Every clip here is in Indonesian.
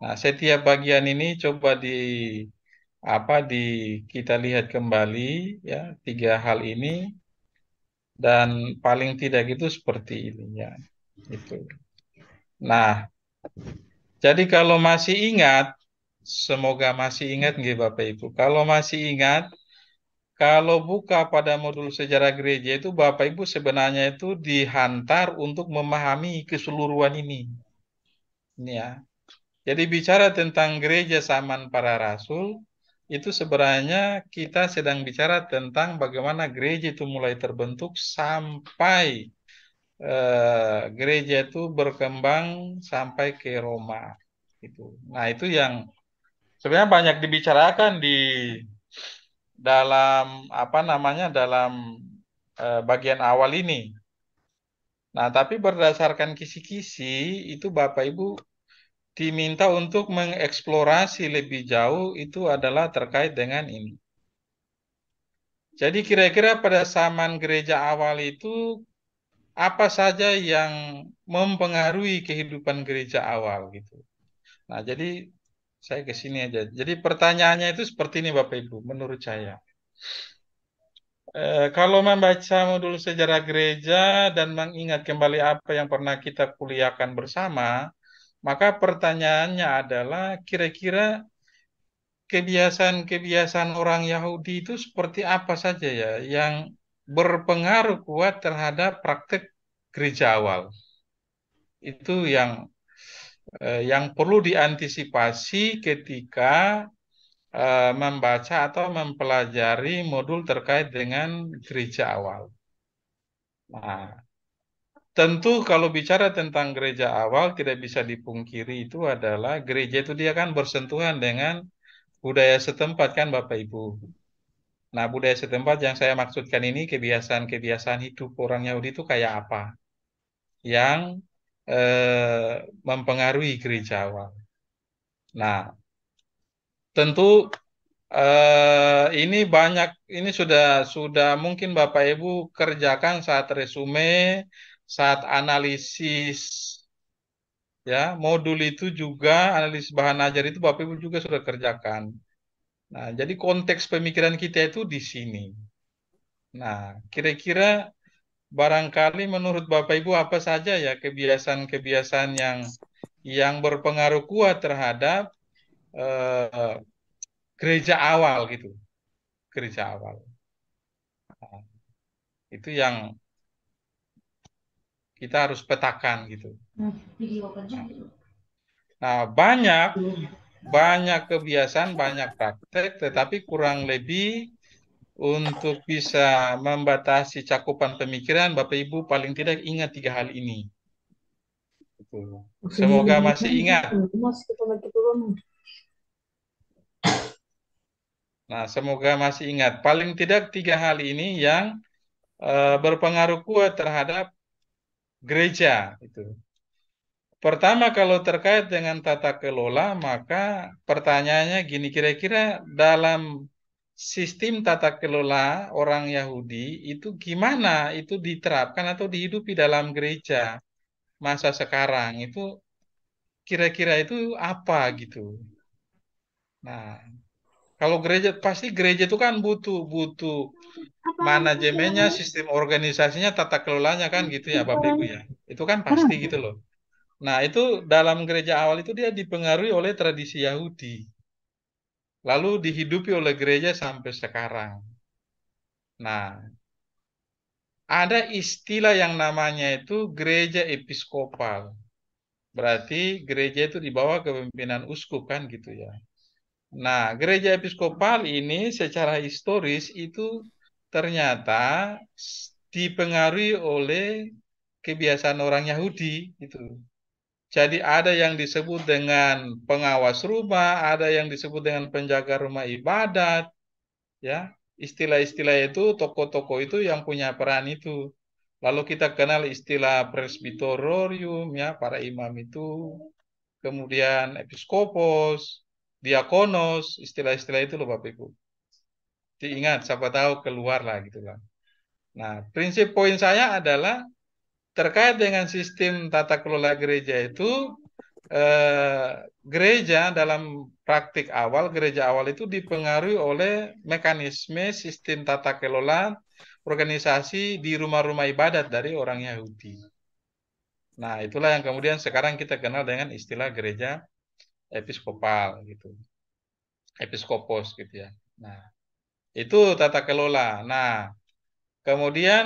Nah, setiap bagian ini coba di apa di kita lihat kembali ya tiga hal ini dan paling tidak itu seperti ini ya itu. Nah, jadi kalau masih ingat, semoga masih ingat nggih Bapak Ibu. Kalau masih ingat, kalau buka pada modul sejarah gereja itu Bapak Ibu sebenarnya itu dihantar untuk memahami keseluruhan ini. Ini ya, jadi bicara tentang gereja zaman para rasul, itu sebenarnya kita sedang bicara tentang bagaimana gereja itu mulai terbentuk sampai e, gereja itu berkembang sampai ke Roma. Itu. Nah itu yang sebenarnya banyak dibicarakan di dalam apa namanya dalam e, bagian awal ini. Nah, tapi berdasarkan kisi-kisi itu Bapak Ibu diminta untuk mengeksplorasi lebih jauh itu adalah terkait dengan ini. Jadi kira-kira pada zaman gereja awal itu apa saja yang mempengaruhi kehidupan gereja awal gitu. Nah, jadi saya ke sini aja. Jadi pertanyaannya itu seperti ini Bapak Ibu menurut saya. E, kalau membaca modul sejarah gereja dan mengingat kembali apa yang pernah kita kuliahkan bersama, maka pertanyaannya adalah kira-kira kebiasaan-kebiasaan orang Yahudi itu seperti apa saja ya yang berpengaruh kuat terhadap praktik gereja awal. Itu yang eh, yang perlu diantisipasi ketika eh, membaca atau mempelajari modul terkait dengan gereja awal. Nah, Tentu kalau bicara tentang gereja awal tidak bisa dipungkiri itu adalah gereja itu dia kan bersentuhan dengan budaya setempat kan Bapak Ibu. Nah budaya setempat yang saya maksudkan ini kebiasaan-kebiasaan hidup orang Yahudi itu kayak apa yang eh, mempengaruhi gereja awal. Nah tentu eh, ini banyak ini sudah sudah mungkin Bapak Ibu kerjakan saat resume saat analisis ya modul itu juga analisis bahan ajar itu Bapak Ibu juga sudah kerjakan. Nah, jadi konteks pemikiran kita itu di sini. Nah, kira-kira barangkali menurut Bapak Ibu apa saja ya kebiasaan-kebiasaan yang yang berpengaruh kuat terhadap eh, gereja awal gitu. Gereja awal. Nah, itu yang kita harus petakan gitu. Nah, banyak banyak kebiasaan, banyak praktek, tetapi kurang lebih untuk bisa membatasi cakupan pemikiran, Bapak Ibu paling tidak ingat tiga hal ini. Gitu. Semoga masih ingat. Nah, semoga masih ingat. Paling tidak tiga hal ini yang eh, berpengaruh kuat terhadap gereja itu. Pertama kalau terkait dengan tata kelola maka pertanyaannya gini kira-kira dalam sistem tata kelola orang Yahudi itu gimana itu diterapkan atau dihidupi dalam gereja masa sekarang itu kira-kira itu apa gitu. Nah, kalau gereja pasti gereja itu kan butuh butuh manajemennya, sistem organisasinya, tata kelolanya kan gitu ya Bapak Ibu ya. Iya. Itu kan pasti iya. gitu loh. Nah, itu dalam gereja awal itu dia dipengaruhi oleh tradisi Yahudi. Lalu dihidupi oleh gereja sampai sekarang. Nah, ada istilah yang namanya itu gereja episkopal. Berarti gereja itu di bawah kepemimpinan uskup kan gitu ya. Nah, gereja episkopal ini secara historis itu ternyata dipengaruhi oleh kebiasaan orang Yahudi itu. Jadi ada yang disebut dengan pengawas rumah, ada yang disebut dengan penjaga rumah ibadat, ya istilah-istilah itu toko-toko itu yang punya peran itu. Lalu kita kenal istilah presbiterorium, ya para imam itu, kemudian episkopos, diakonos, istilah-istilah itu loh Bapak Ibu diingat siapa tahu keluar lah gitu lah. Kan. Nah, prinsip poin saya adalah terkait dengan sistem tata kelola gereja itu eh, gereja dalam praktik awal gereja awal itu dipengaruhi oleh mekanisme sistem tata kelola organisasi di rumah-rumah ibadat dari orang Yahudi. Nah, itulah yang kemudian sekarang kita kenal dengan istilah gereja episkopal gitu. Episkopos gitu ya. Nah, itu tata kelola. Nah, kemudian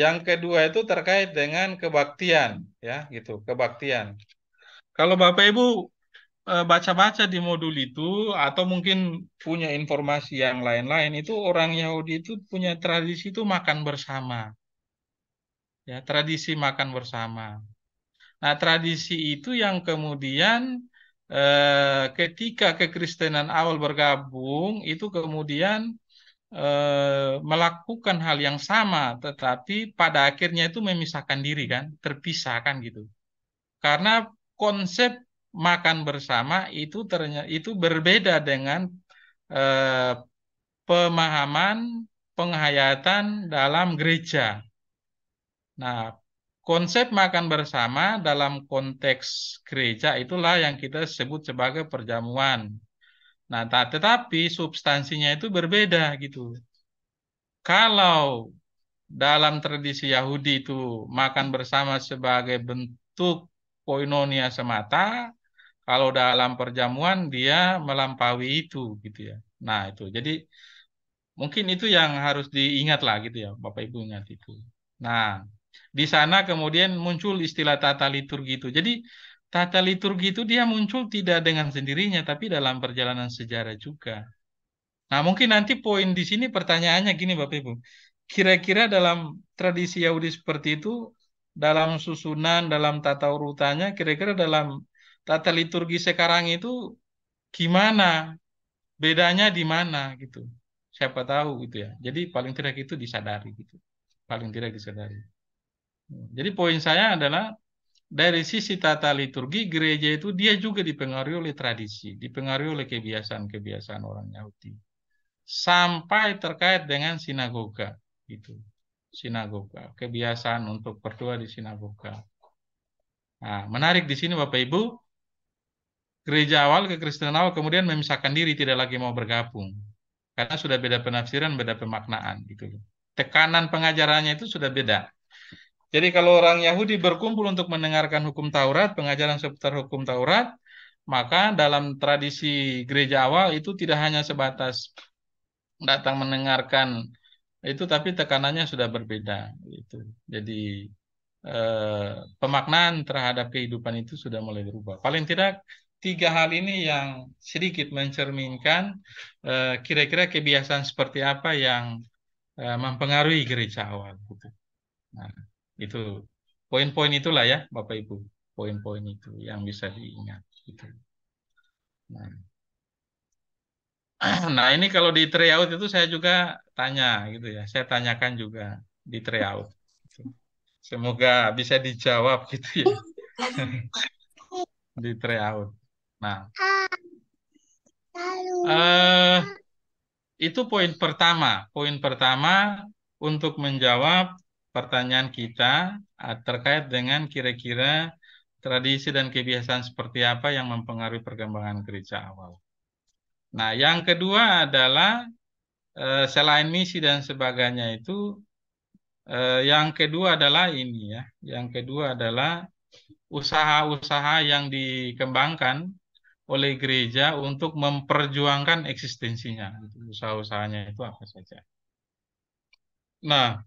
yang kedua itu terkait dengan kebaktian, ya gitu, kebaktian. Kalau Bapak Ibu e, baca-baca di modul itu atau mungkin punya informasi yang lain-lain itu orang Yahudi itu punya tradisi itu makan bersama. Ya, tradisi makan bersama. Nah, tradisi itu yang kemudian eh, ketika kekristenan awal bergabung itu kemudian eh, melakukan hal yang sama tetapi pada akhirnya itu memisahkan diri kan, terpisahkan gitu. Karena konsep makan bersama itu ternyata itu berbeda dengan eh, pemahaman penghayatan dalam gereja. Nah, Konsep makan bersama dalam konteks gereja itulah yang kita sebut sebagai perjamuan. Nah, tetapi substansinya itu berbeda gitu. Kalau dalam tradisi Yahudi itu makan bersama sebagai bentuk koinonia semata, kalau dalam perjamuan dia melampaui itu gitu ya. Nah, itu. Jadi mungkin itu yang harus diingat lah gitu ya, Bapak Ibu ingat itu. Nah, di sana kemudian muncul istilah tata liturgi itu. Jadi tata liturgi itu dia muncul tidak dengan sendirinya tapi dalam perjalanan sejarah juga. Nah, mungkin nanti poin di sini pertanyaannya gini Bapak Ibu. Kira-kira dalam tradisi Yahudi seperti itu dalam susunan, dalam tata urutannya, kira-kira dalam tata liturgi sekarang itu gimana? Bedanya di mana gitu. Siapa tahu gitu ya. Jadi paling tidak itu disadari gitu. Paling tidak disadari. Jadi poin saya adalah dari sisi tata liturgi gereja itu dia juga dipengaruhi oleh tradisi, dipengaruhi oleh kebiasaan-kebiasaan orang Yahudi. Sampai terkait dengan sinagoga itu. Sinagoga, kebiasaan untuk berdoa di sinagoga. Nah, menarik di sini Bapak Ibu, gereja awal ke Kristen awal kemudian memisahkan diri tidak lagi mau bergabung. Karena sudah beda penafsiran, beda pemaknaan gitu. Tekanan pengajarannya itu sudah beda jadi kalau orang Yahudi berkumpul untuk mendengarkan hukum Taurat, pengajaran seputar hukum Taurat, maka dalam tradisi gereja awal itu tidak hanya sebatas datang mendengarkan itu, tapi tekanannya sudah berbeda. Itu. Jadi eh, pemaknaan terhadap kehidupan itu sudah mulai berubah. Paling tidak tiga hal ini yang sedikit mencerminkan kira eh, kira-kira kebiasaan seperti apa yang eh, mempengaruhi gereja awal. Gitu. Nah itu poin-poin itulah ya Bapak Ibu poin-poin itu yang bisa diingat gitu. nah. nah ini kalau di tryout itu saya juga tanya gitu ya saya tanyakan juga di tryout gitu. semoga bisa dijawab gitu ya di tryout nah uh, itu poin pertama poin pertama untuk menjawab pertanyaan kita ah, terkait dengan kira-kira tradisi dan kebiasaan seperti apa yang mempengaruhi perkembangan gereja awal. Nah, yang kedua adalah eh, selain misi dan sebagainya itu, eh, yang kedua adalah ini ya, yang kedua adalah usaha-usaha yang dikembangkan oleh gereja untuk memperjuangkan eksistensinya. Usaha-usahanya itu apa saja. Nah,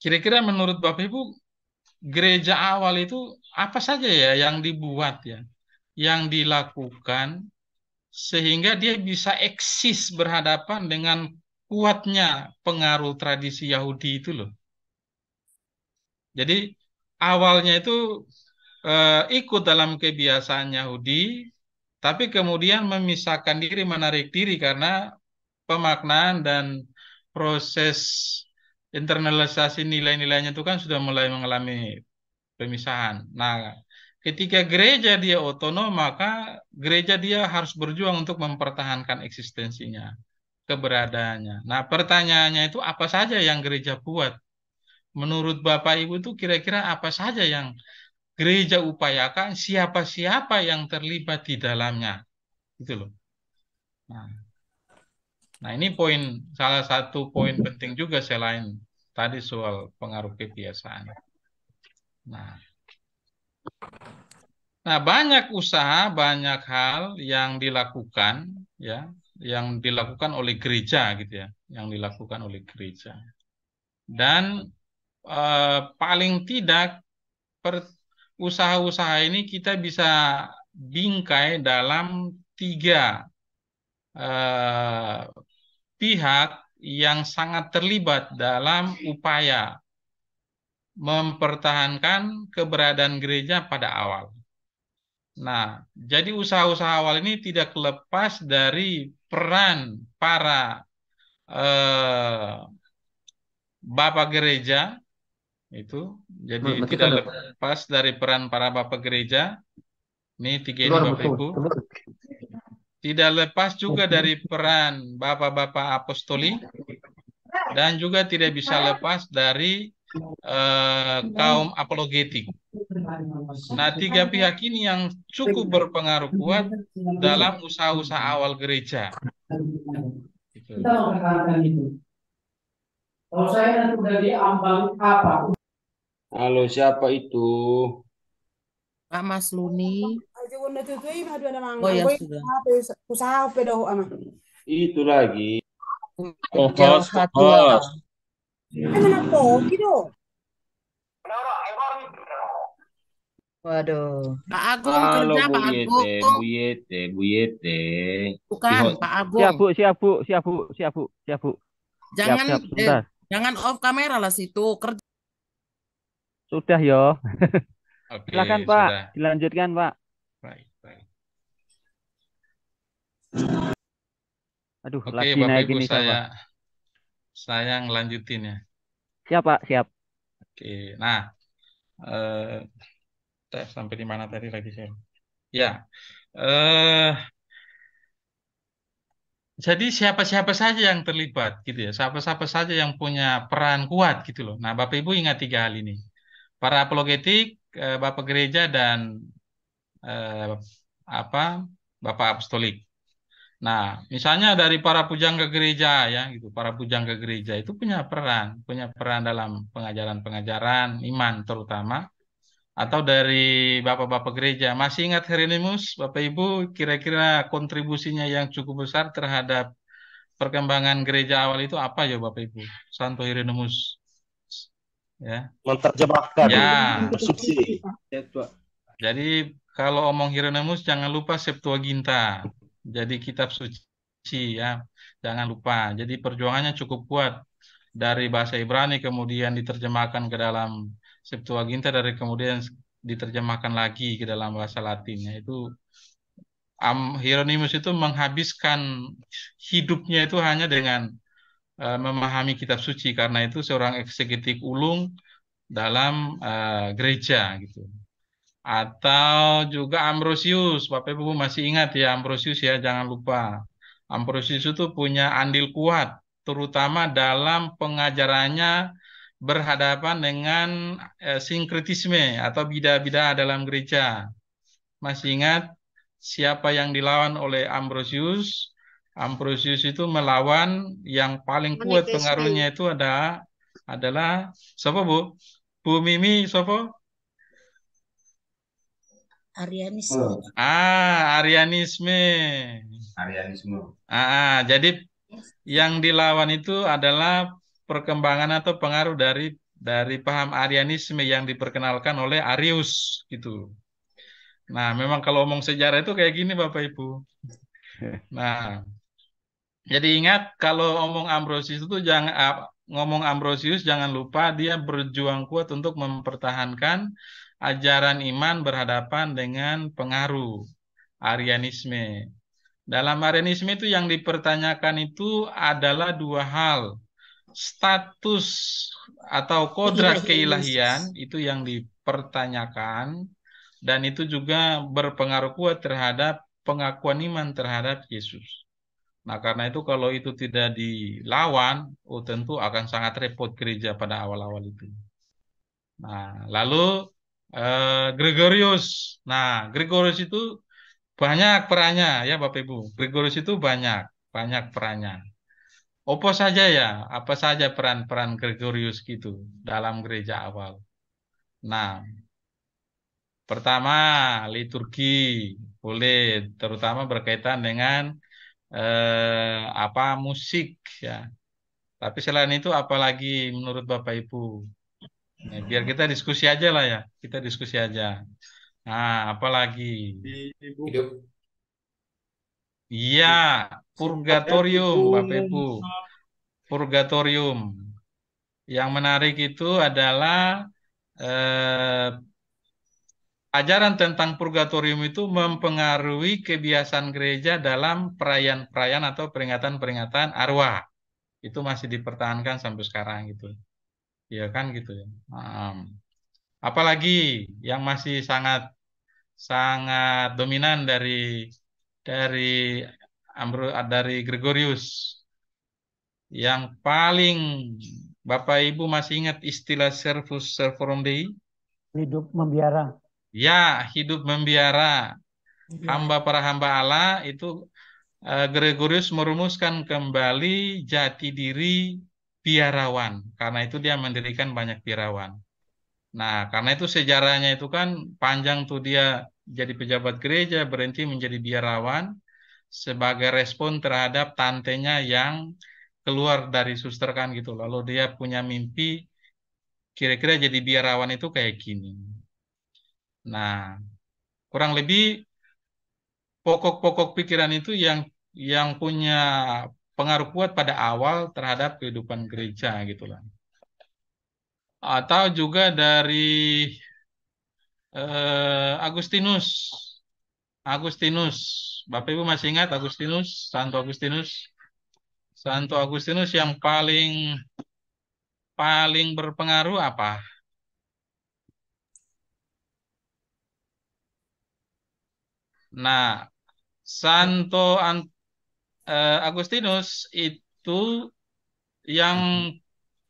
Kira-kira menurut Bapak Ibu gereja awal itu apa saja ya yang dibuat ya, yang dilakukan sehingga dia bisa eksis berhadapan dengan kuatnya pengaruh tradisi Yahudi itu loh. Jadi awalnya itu eh, ikut dalam kebiasaan Yahudi, tapi kemudian memisahkan diri, menarik diri karena pemaknaan dan proses internalisasi nilai-nilainya itu kan sudah mulai mengalami pemisahan. Nah, ketika gereja dia otonom, maka gereja dia harus berjuang untuk mempertahankan eksistensinya, keberadaannya. Nah, pertanyaannya itu apa saja yang gereja buat? Menurut Bapak Ibu itu kira-kira apa saja yang gereja upayakan, siapa-siapa yang terlibat di dalamnya? Gitu loh. Nah, Nah ini poin salah satu poin penting juga selain tadi soal pengaruh kebiasaan. Nah, nah banyak usaha, banyak hal yang dilakukan ya, yang dilakukan oleh gereja gitu ya, yang dilakukan oleh gereja. Dan eh, paling tidak usaha-usaha ini kita bisa bingkai dalam tiga eh, pihak yang sangat terlibat dalam upaya mempertahankan keberadaan gereja pada awal. Nah, jadi usaha-usaha awal ini tidak lepas dari peran para eh, bapak gereja itu. Jadi Mereka hmm, tidak lepas dari peran para bapak gereja. Ini tiga ini Bapak Ibu tidak lepas juga dari peran bapak-bapak apostoli dan juga tidak bisa lepas dari uh, kaum apologetik. Nah, tiga pihak ini yang cukup berpengaruh kuat dalam usaha-usaha awal gereja. Gitu. Kita mempertahankan itu. Kalau saya nanti udah diambang apa? Halo, siapa itu? Pak Mas Luni itu tuh mah dua nama oh, iya, ya, usaha apa ya, dah ama itu lagi pohos pohos mana poki do Waduh, Pak Agung Halo, kerja Bu Pak Agung. buyete Bu Yete, Bu Yete. Bukan Pak Agung. Siap Bu, siap Bu, siap Bu, siap Bu, siap Bu. Jangan siap, siap, eh, jangan off kamera lah situ kerja. Sudah yo. Oke, Silakan Pak, sudah. dilanjutkan Pak. Aduh, Oke, lagi Bapak Ibu, saya siapa? saya ngelanjutin ya. Siap, Pak, siap. Oke. Nah, eh sampai di mana tadi lagi saya? Ya. Eh jadi siapa-siapa saja yang terlibat gitu ya, siapa-siapa saja yang punya peran kuat gitu loh. Nah, Bapak Ibu ingat tiga hal ini. Para apologetik, eh, Bapak Gereja dan eh, apa? Bapak Apostolik. Nah, misalnya dari para pujangga gereja ya, gitu. Para pujangga gereja itu punya peran, punya peran dalam pengajaran-pengajaran iman terutama atau dari bapak-bapak gereja. Masih ingat Herinimus, Bapak Ibu, kira-kira kontribusinya yang cukup besar terhadap perkembangan gereja awal itu apa ya Bapak Ibu? Santo Herinimus. Ya. Menterjemahkan. Ya. ya Jadi kalau omong Hieronymus jangan lupa Septuaginta jadi kitab suci ya jangan lupa jadi perjuangannya cukup kuat dari bahasa Ibrani kemudian diterjemahkan ke dalam Septuaginta dari kemudian diterjemahkan lagi ke dalam bahasa Latinnya itu Am Hieronymus itu menghabiskan hidupnya itu hanya dengan uh, memahami kitab suci karena itu seorang eksekutif ulung dalam uh, gereja gitu atau juga Ambrosius. Bapak Ibu masih ingat ya Ambrosius ya, jangan lupa. Ambrosius itu punya andil kuat terutama dalam pengajarannya berhadapan dengan eh, sinkretisme atau bida-bida dalam gereja. Masih ingat siapa yang dilawan oleh Ambrosius? Ambrosius itu melawan yang paling kuat pengaruhnya iya. itu ada adalah siapa Bu? Bu Mimi siapa? Arianisme. Ah, Arianisme. Arianisme. Ah, ah, jadi yang dilawan itu adalah perkembangan atau pengaruh dari dari paham Arianisme yang diperkenalkan oleh Arius gitu. Nah, memang kalau omong sejarah itu kayak gini Bapak Ibu. Nah, jadi ingat kalau omong Ambrosius itu jangan ah, ngomong Ambrosius jangan lupa dia berjuang kuat untuk mempertahankan ajaran iman berhadapan dengan pengaruh Arianisme. Dalam Arianisme itu yang dipertanyakan itu adalah dua hal. Status atau kodrat keilahian itu yang dipertanyakan dan itu juga berpengaruh kuat terhadap pengakuan iman terhadap Yesus. Nah, karena itu kalau itu tidak dilawan, oh tentu akan sangat repot gereja pada awal-awal itu. Nah, lalu Eh, Gregorius. Nah, Gregorius itu banyak perannya ya Bapak Ibu. Gregorius itu banyak, banyak perannya. Apa saja ya, apa saja peran-peran Gregorius gitu dalam gereja awal. Nah, pertama liturgi boleh terutama berkaitan dengan eh, apa musik ya. Tapi selain itu apalagi menurut Bapak Ibu? Nah, biar kita diskusi aja lah ya. Kita diskusi aja. Nah, apalagi? Hidup. Iya, purgatorium, Bapak Ibu. Purgatorium. Yang menarik itu adalah eh, ajaran tentang purgatorium itu mempengaruhi kebiasaan gereja dalam perayaan-perayaan atau peringatan-peringatan arwah. Itu masih dipertahankan sampai sekarang gitu ya kan gitu ya. Um, apalagi yang masih sangat sangat dominan dari dari Ambro dari Gregorius yang paling Bapak Ibu masih ingat istilah servus servorum Dei? Hidup membiara. Ya, hidup membiara. Hamba para hamba Allah itu eh, Gregorius merumuskan kembali jati diri biarawan Karena itu dia mendirikan banyak biarawan Nah, karena itu sejarahnya itu kan panjang tuh dia jadi pejabat gereja, berhenti menjadi biarawan sebagai respon terhadap tantenya yang keluar dari suster kan gitu. Lalu dia punya mimpi kira-kira jadi biarawan itu kayak gini. Nah, kurang lebih pokok-pokok pikiran itu yang yang punya pengaruh kuat pada awal terhadap kehidupan gereja gitulah. Atau juga dari eh, Agustinus. Agustinus, Bapak Ibu masih ingat Agustinus, Santo Agustinus? Santo Agustinus yang paling paling berpengaruh apa? Nah, Santo Ant uh, Agustinus itu yang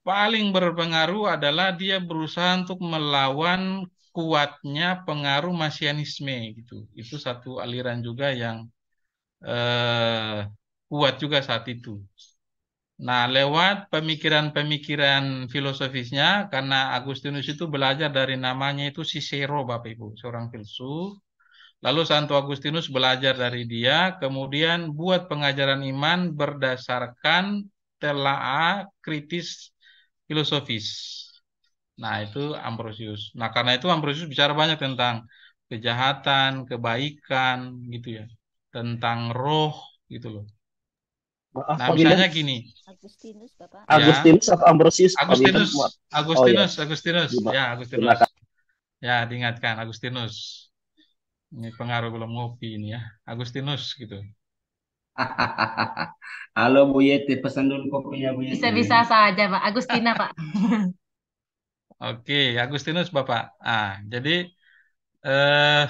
paling berpengaruh adalah dia berusaha untuk melawan kuatnya pengaruh masianisme gitu. Itu satu aliran juga yang uh, kuat juga saat itu. Nah, lewat pemikiran-pemikiran filosofisnya karena Agustinus itu belajar dari namanya itu Cicero Bapak Ibu, seorang filsuf Lalu Santo Agustinus belajar dari dia, kemudian buat pengajaran iman berdasarkan telaah kritis filosofis. Nah, itu Ambrosius. Nah, karena itu Ambrosius bicara banyak tentang kejahatan, kebaikan gitu ya. Tentang roh gitu loh. Maaf, nah, misalnya gini. Agustinus, Bapak. Ya. Agustinus atau Ambrosius? Agustinus. Agustinus, oh, iya. ya. Agustinus, Agustinus. Ya, Agustinus. Ya, diingatkan Agustinus. Ini pengaruh belum ngopi ini ya. Agustinus gitu. Halo Bu Yeti, pesan dulu kopinya Bu Yeti. Bisa-bisa saja Pak, Agustina Pak. Oke, Agustinus Bapak. Ah, jadi eh,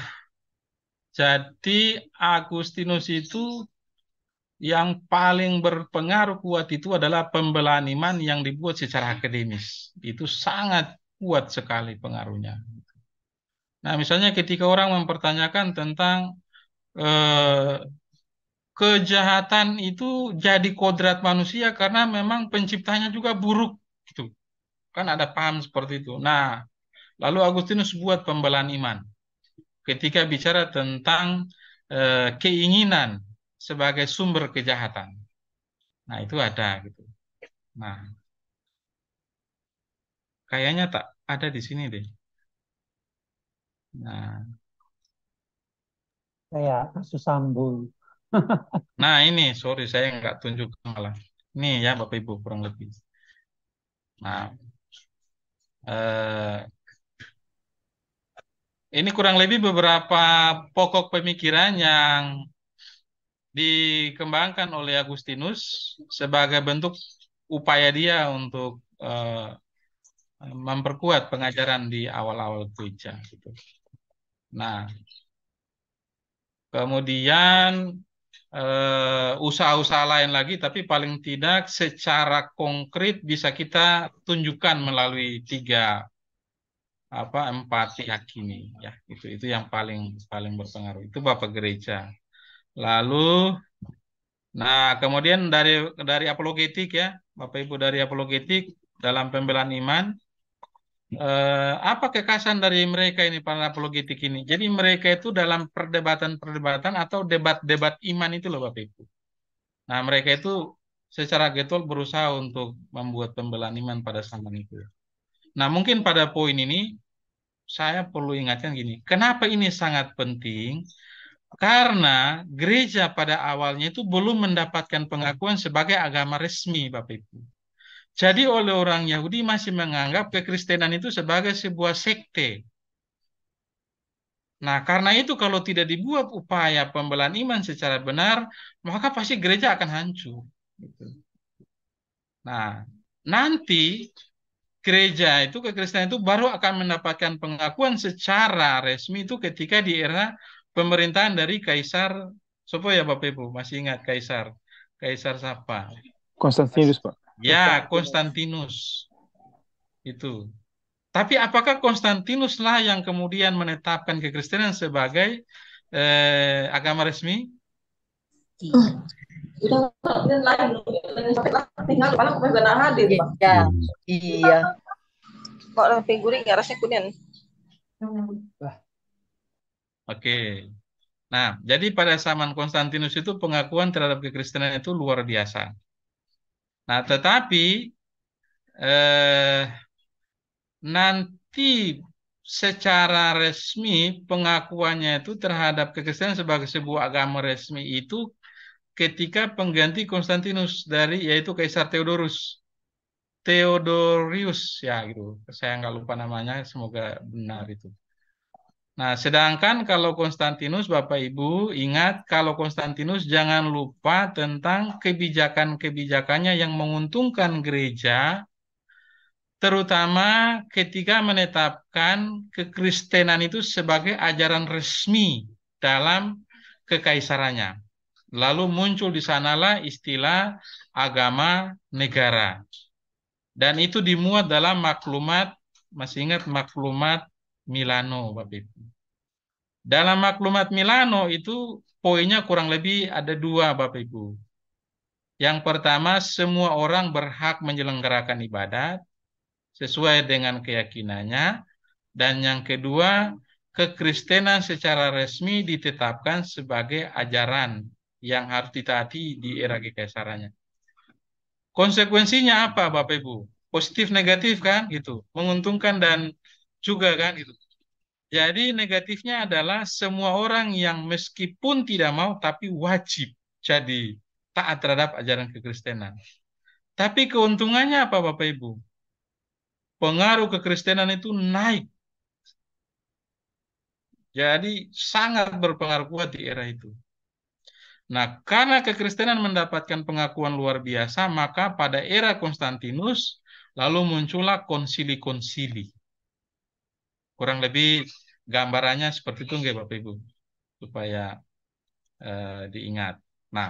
jadi Agustinus itu yang paling berpengaruh kuat itu adalah pembelaan iman yang dibuat secara akademis. Itu sangat kuat sekali pengaruhnya. Nah, misalnya ketika orang mempertanyakan tentang eh, kejahatan itu jadi kodrat manusia karena memang penciptanya juga buruk gitu. Kan ada paham seperti itu. Nah, lalu Agustinus buat pembelaan iman. Ketika bicara tentang eh, keinginan sebagai sumber kejahatan. Nah, itu ada gitu. Nah, kayaknya tak ada di sini deh. Nah, saya kasus sambu. nah ini sorry saya nggak tunjuk lah. Ini ya Bapak Ibu kurang lebih. Nah, eh, ini kurang lebih beberapa pokok pemikiran yang dikembangkan oleh Agustinus sebagai bentuk upaya dia untuk eh, memperkuat pengajaran di awal-awal gereja. Gitu. Nah, kemudian eh, usaha-usaha lain lagi, tapi paling tidak secara konkret bisa kita tunjukkan melalui tiga apa empati ini ya itu itu yang paling paling berpengaruh itu bapak gereja lalu nah kemudian dari dari apologetik ya bapak ibu dari apologetik dalam pembelaan iman eh, apa kekasan dari mereka ini para apologetik ini? Jadi mereka itu dalam perdebatan-perdebatan atau debat-debat iman itu loh Bapak Ibu. Nah mereka itu secara getol berusaha untuk membuat pembelaan iman pada zaman itu. Nah mungkin pada poin ini saya perlu ingatkan gini, kenapa ini sangat penting? Karena gereja pada awalnya itu belum mendapatkan pengakuan sebagai agama resmi Bapak Ibu. Jadi oleh orang Yahudi masih menganggap kekristenan itu sebagai sebuah sekte. Nah, karena itu kalau tidak dibuat upaya pembelaan iman secara benar, maka pasti gereja akan hancur. Gitu. Nah, nanti gereja itu kekristenan itu baru akan mendapatkan pengakuan secara resmi itu ketika di era pemerintahan dari kaisar Sopo ya Bapak Ibu masih ingat kaisar kaisar siapa? Konstantinus Pak. Ya, Konstantinus. Itu. Tapi apakah Konstantinuslah yang kemudian menetapkan kekristenan sebagai eh, agama resmi? Iya. iya. Iya. Kok rasanya Oke. Nah, jadi pada zaman Konstantinus itu pengakuan terhadap kekristenan itu luar biasa. Nah, tetapi eh, nanti secara resmi pengakuannya itu terhadap kekristenan sebagai sebuah agama resmi itu ketika pengganti Konstantinus dari yaitu Kaisar Theodorus. Theodorius ya gitu. Saya nggak lupa namanya, semoga benar itu. Nah, sedangkan kalau Konstantinus, Bapak Ibu, ingat kalau Konstantinus jangan lupa tentang kebijakan-kebijakannya yang menguntungkan gereja, terutama ketika menetapkan kekristenan itu sebagai ajaran resmi dalam kekaisarannya. Lalu muncul di sanalah istilah agama negara. Dan itu dimuat dalam maklumat, masih ingat maklumat Milano Bapak Ibu. Dalam maklumat Milano itu poinnya kurang lebih ada dua Bapak Ibu. Yang pertama, semua orang berhak menyelenggarakan ibadat sesuai dengan keyakinannya. Dan yang kedua, kekristenan secara resmi ditetapkan sebagai ajaran yang harus ditaati di era kekaisarannya. Konsekuensinya apa Bapak Ibu? Positif negatif kan gitu, menguntungkan dan juga kan itu Jadi negatifnya adalah semua orang yang meskipun tidak mau tapi wajib jadi taat terhadap ajaran kekristenan. Tapi keuntungannya apa Bapak Ibu? Pengaruh kekristenan itu naik. Jadi sangat berpengaruh kuat di era itu. Nah, karena kekristenan mendapatkan pengakuan luar biasa, maka pada era Konstantinus lalu muncullah konsili-konsili kurang lebih gambarannya seperti itu nggak Bapak Ibu supaya uh, diingat. Nah,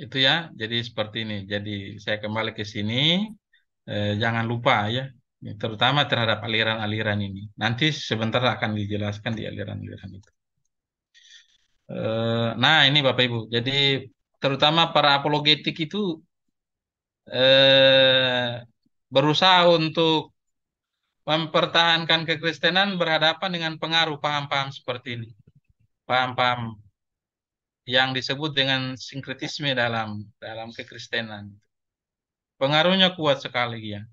itu ya. Jadi seperti ini. Jadi saya kembali ke sini. uh, jangan lupa ya, terutama terhadap aliran-aliran ini. Nanti sebentar akan dijelaskan di aliran-aliran itu. Uh, nah, ini Bapak Ibu. Jadi terutama para apologetik itu eh, berusaha untuk mempertahankan kekristenan berhadapan dengan pengaruh paham-paham seperti ini. Paham-paham yang disebut dengan sinkretisme dalam dalam kekristenan. Pengaruhnya kuat sekali ya.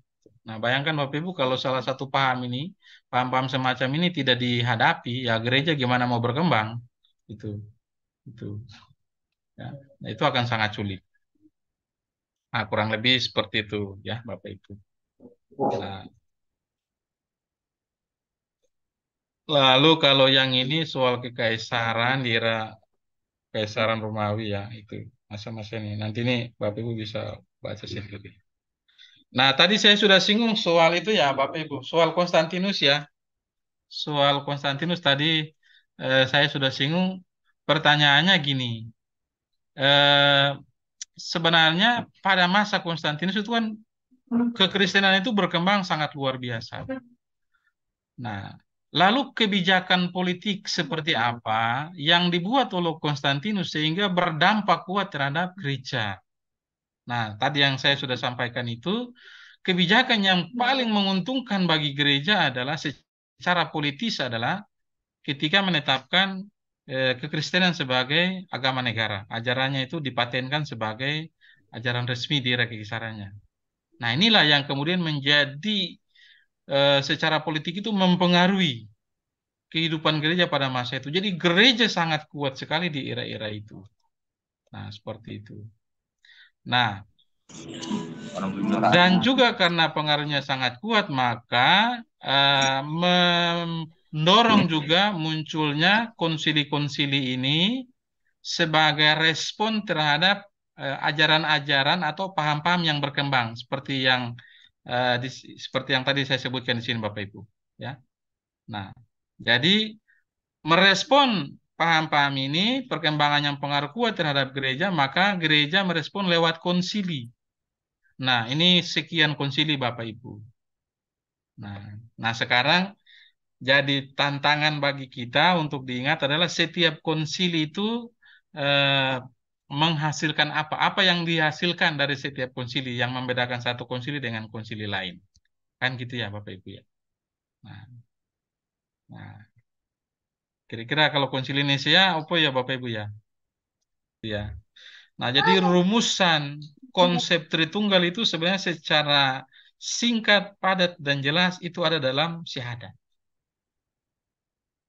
Nah, bayangkan Bapak Ibu kalau salah satu paham ini, paham-paham semacam ini tidak dihadapi, ya gereja gimana mau berkembang? Itu. Itu. Ya, nah, itu akan sangat sulit. Nah, kurang lebih seperti itu ya Bapak Ibu. Nah, Lalu kalau yang ini soal kekaisaran dira kekaisaran Romawi ya itu masa-masa ini. Nanti nih Bapak Ibu bisa baca sendiri. Nah, tadi saya sudah singgung soal itu ya Bapak Ibu, soal Konstantinus ya. Soal Konstantinus tadi eh, saya sudah singgung pertanyaannya gini. Eh, sebenarnya pada masa Konstantinus itu kan kekristenan itu berkembang sangat luar biasa. Nah, Lalu kebijakan politik seperti apa yang dibuat oleh Konstantinus sehingga berdampak kuat terhadap gereja? Nah, tadi yang saya sudah sampaikan itu, kebijakan yang paling menguntungkan bagi gereja adalah secara politis adalah ketika menetapkan eh, kekristenan sebagai agama negara. Ajarannya itu dipatenkan sebagai ajaran resmi di kekisarannya. Nah, inilah yang kemudian menjadi Eh, secara politik itu mempengaruhi kehidupan gereja pada masa itu. Jadi gereja sangat kuat sekali di era-era itu. Nah, seperti itu. Nah, dan juga karena pengaruhnya sangat kuat, maka uh, mendorong juga munculnya konsili-konsili ini sebagai respon terhadap eh, ajaran-ajaran uh, atau paham-paham yang berkembang seperti yang uh, di, seperti yang tadi saya sebutkan di sini Bapak Ibu ya. Nah, jadi merespon paham-paham ini, perkembangan yang pengaruh kuat terhadap gereja, maka gereja merespon lewat konsili. Nah, ini sekian konsili Bapak Ibu. Nah, nah sekarang jadi tantangan bagi kita untuk diingat adalah setiap konsili itu eh, menghasilkan apa? Apa yang dihasilkan dari setiap konsili yang membedakan satu konsili dengan konsili lain? Kan gitu ya Bapak Ibu ya. Nah, kira nah. kira-kira kalau konsili Nicea apa ya Bapak Ibu ya? Ya. Nah, jadi rumusan iya. konsep Tritunggal itu sebenarnya secara singkat, padat, dan jelas itu ada dalam syahadat.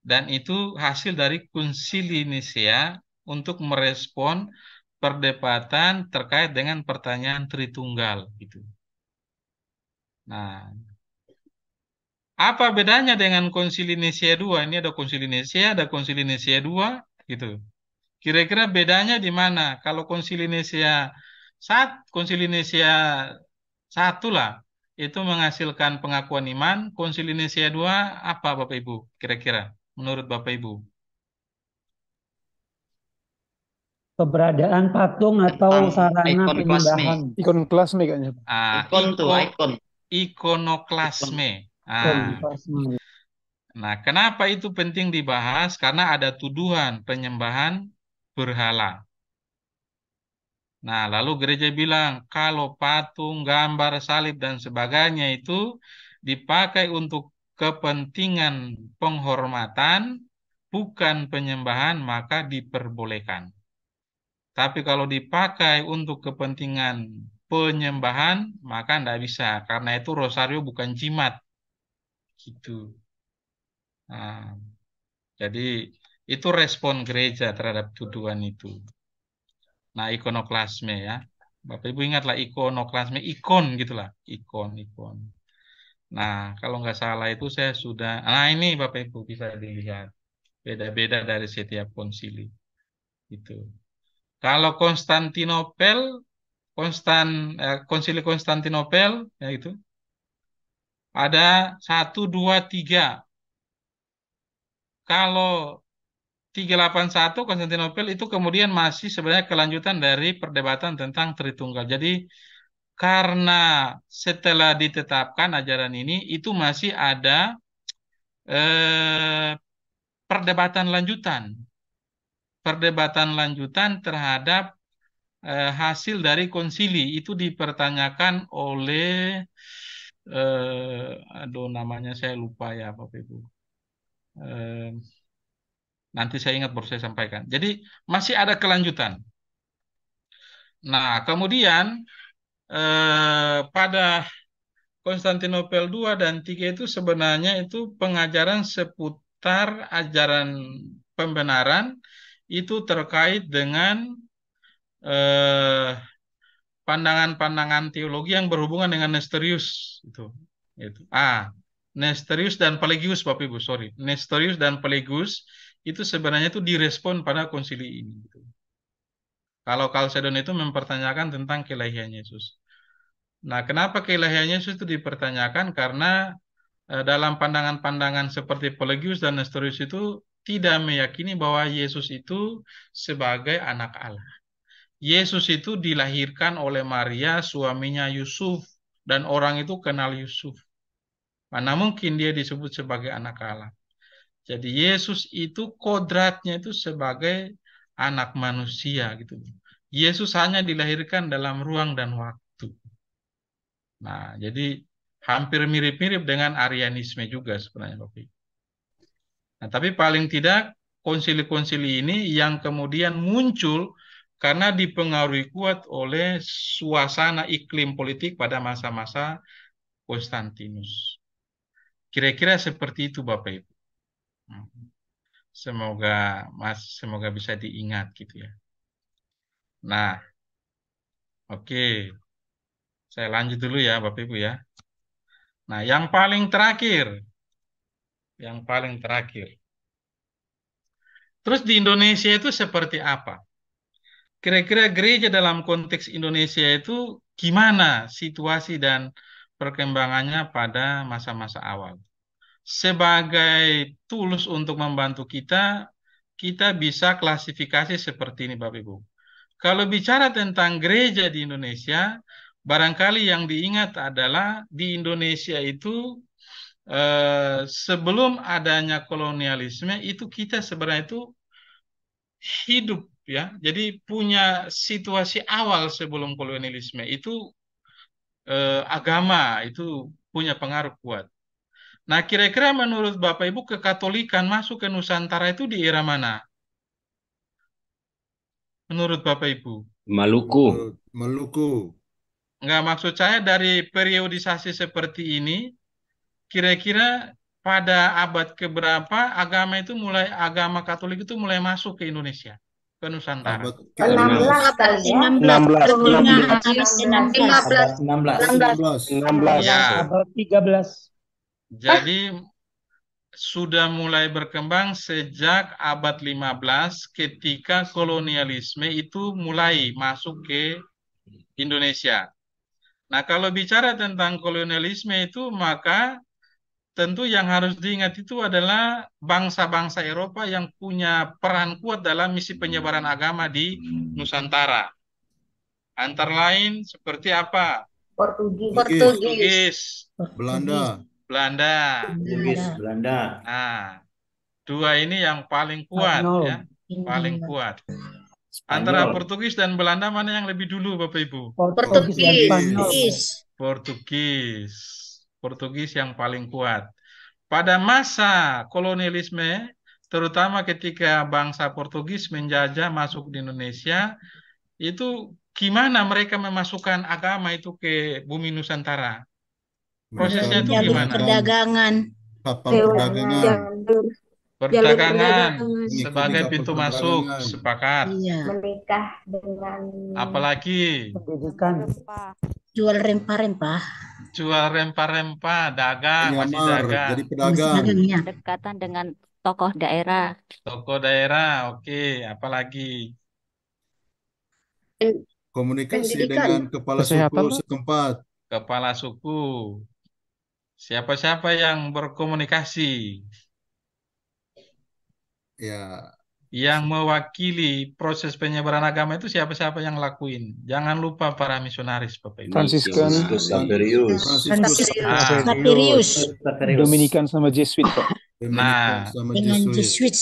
Dan itu hasil dari konsili Nicea untuk merespon perdebatan terkait dengan pertanyaan Tritunggal gitu. Nah, apa bedanya dengan Konsili Nicea 2? Ini ada Konsili Nicea, ada Konsili Nicea 2 gitu. Kira-kira bedanya di mana? Kalau Konsili Nicea saat Konsili Nicea 1 lah itu menghasilkan pengakuan iman, Konsili Nicea 2 apa Bapak Ibu kira-kira menurut Bapak Ibu? keberadaan patung atau sarana ikon penyembahan. kayaknya. Ah, ikon tuh, ikon. Ikonoklasme. Ah. Nah, kenapa itu penting dibahas? Karena ada tuduhan penyembahan berhala. Nah, lalu gereja bilang kalau patung, gambar, salib dan sebagainya itu dipakai untuk kepentingan penghormatan bukan penyembahan maka diperbolehkan. Tapi kalau dipakai untuk kepentingan penyembahan, maka tidak bisa. Karena itu rosario bukan jimat. Gitu. Nah, jadi itu respon gereja terhadap tuduhan itu. Nah, ikonoklasme ya. Bapak Ibu ingatlah ikonoklasme, ikon gitulah, ikon, ikon. Nah, kalau nggak salah itu saya sudah, nah ini Bapak Ibu bisa dilihat. Beda-beda dari setiap konsili. Gitu. Kalau Konstantinopel, Konstan, eh, Konsili Konstantinopel, ya itu, ada satu dua tiga. Kalau 381 Konstantinopel itu kemudian masih sebenarnya kelanjutan dari perdebatan tentang Tritunggal. Jadi karena setelah ditetapkan ajaran ini itu masih ada eh, perdebatan lanjutan perdebatan lanjutan terhadap eh, hasil dari konsili itu dipertanyakan oleh eh, aduh namanya saya lupa ya Bapak Ibu. Eh, nanti saya ingat baru saya sampaikan. Jadi masih ada kelanjutan. Nah, kemudian eh, pada Konstantinopel II dan III itu sebenarnya itu pengajaran seputar ajaran pembenaran itu terkait dengan eh, pandangan-pandangan eh, teologi yang berhubungan dengan Nestorius itu itu a ah, Nestorius dan pelagius bapak ibu sorry Nestorius dan pelagius itu sebenarnya itu direspon pada konsili ini gitu. kalau Kalsedon itu mempertanyakan tentang kelahiran Yesus nah kenapa kelahiran Yesus itu dipertanyakan karena eh, dalam pandangan-pandangan seperti Pelagius dan Nestorius itu tidak meyakini bahwa Yesus itu sebagai anak Allah. Yesus itu dilahirkan oleh Maria, suaminya Yusuf, dan orang itu kenal Yusuf. Mana mungkin dia disebut sebagai anak Allah. Jadi Yesus itu kodratnya itu sebagai anak manusia gitu. Yesus hanya dilahirkan dalam ruang dan waktu. Nah, jadi hampir mirip-mirip dengan Arianisme juga sebenarnya Bapak Nah, tapi paling tidak konsili-konsili ini yang kemudian muncul karena dipengaruhi kuat oleh suasana iklim politik pada masa-masa Konstantinus. Kira-kira seperti itu Bapak Ibu. Hmm. Semoga Mas semoga bisa diingat gitu ya. Nah, oke. Okay. Saya lanjut dulu ya Bapak Ibu ya. Nah, yang paling terakhir yang paling terakhir. Terus di Indonesia itu seperti apa? Kira-kira gereja dalam konteks Indonesia itu gimana situasi dan perkembangannya pada masa-masa awal? Sebagai tulus untuk membantu kita, kita bisa klasifikasi seperti ini Bapak Ibu. Kalau bicara tentang gereja di Indonesia, barangkali yang diingat adalah di Indonesia itu Eh, sebelum adanya kolonialisme itu kita sebenarnya itu hidup ya. Jadi punya situasi awal sebelum kolonialisme itu eh, agama itu punya pengaruh kuat. Nah, kira-kira menurut Bapak Ibu kekatolikan masuk ke Nusantara itu di era mana? Menurut Bapak Ibu? Maluku. Maluku. Enggak maksud saya dari periodisasi seperti ini kira-kira pada abad keberapa agama itu mulai agama Katolik itu mulai masuk ke Indonesia ke Nusantara? Abad 16 16 16 16 16 16 ya. abad 13. Jadi sudah mulai berkembang sejak abad 15 ketika kolonialisme itu mulai masuk ke Indonesia. Nah, kalau bicara tentang kolonialisme itu maka tentu yang harus diingat itu adalah bangsa-bangsa Eropa yang punya peran kuat dalam misi hmm. penyebaran agama di hmm. Nusantara. Antara lain seperti apa? Portugis, Portugis, Belanda, Belanda, Portugis, Belanda. Nah, dua ini yang paling kuat ya, paling kuat. Spanyol. Antara Portugis dan Belanda mana yang lebih dulu, Bapak Ibu? Portugis. Portugis. Portugis. Portugis yang paling kuat. Pada masa kolonialisme, terutama ketika bangsa Portugis menjajah masuk di Indonesia, itu gimana mereka memasukkan agama itu ke bumi Nusantara? Prosesnya itu gimana? Perdagangan. Perdagangan. Perdagangan sebagai pintu masuk, sepakat. Iya. Menikah dengan apalagi pendidikan jual rempah-rempah. Jual rempah-rempah, dagang, Penyamar, masih dagang. Jadi pedagang. Iya. Dekatan dengan tokoh daerah. Tokoh daerah, oke. Okay. Apalagi? Komunikasi Pendidikan. dengan kepala suku setempat. Kepala suku. Siapa-siapa yang berkomunikasi? Ya, yang mewakili proses penyebaran agama itu siapa-siapa yang lakuin. Jangan lupa para misionaris Bapak Ibu. Franciscan, Saperius. Dominikan sama Jesuit Pak. Nah, dengan Jesuit.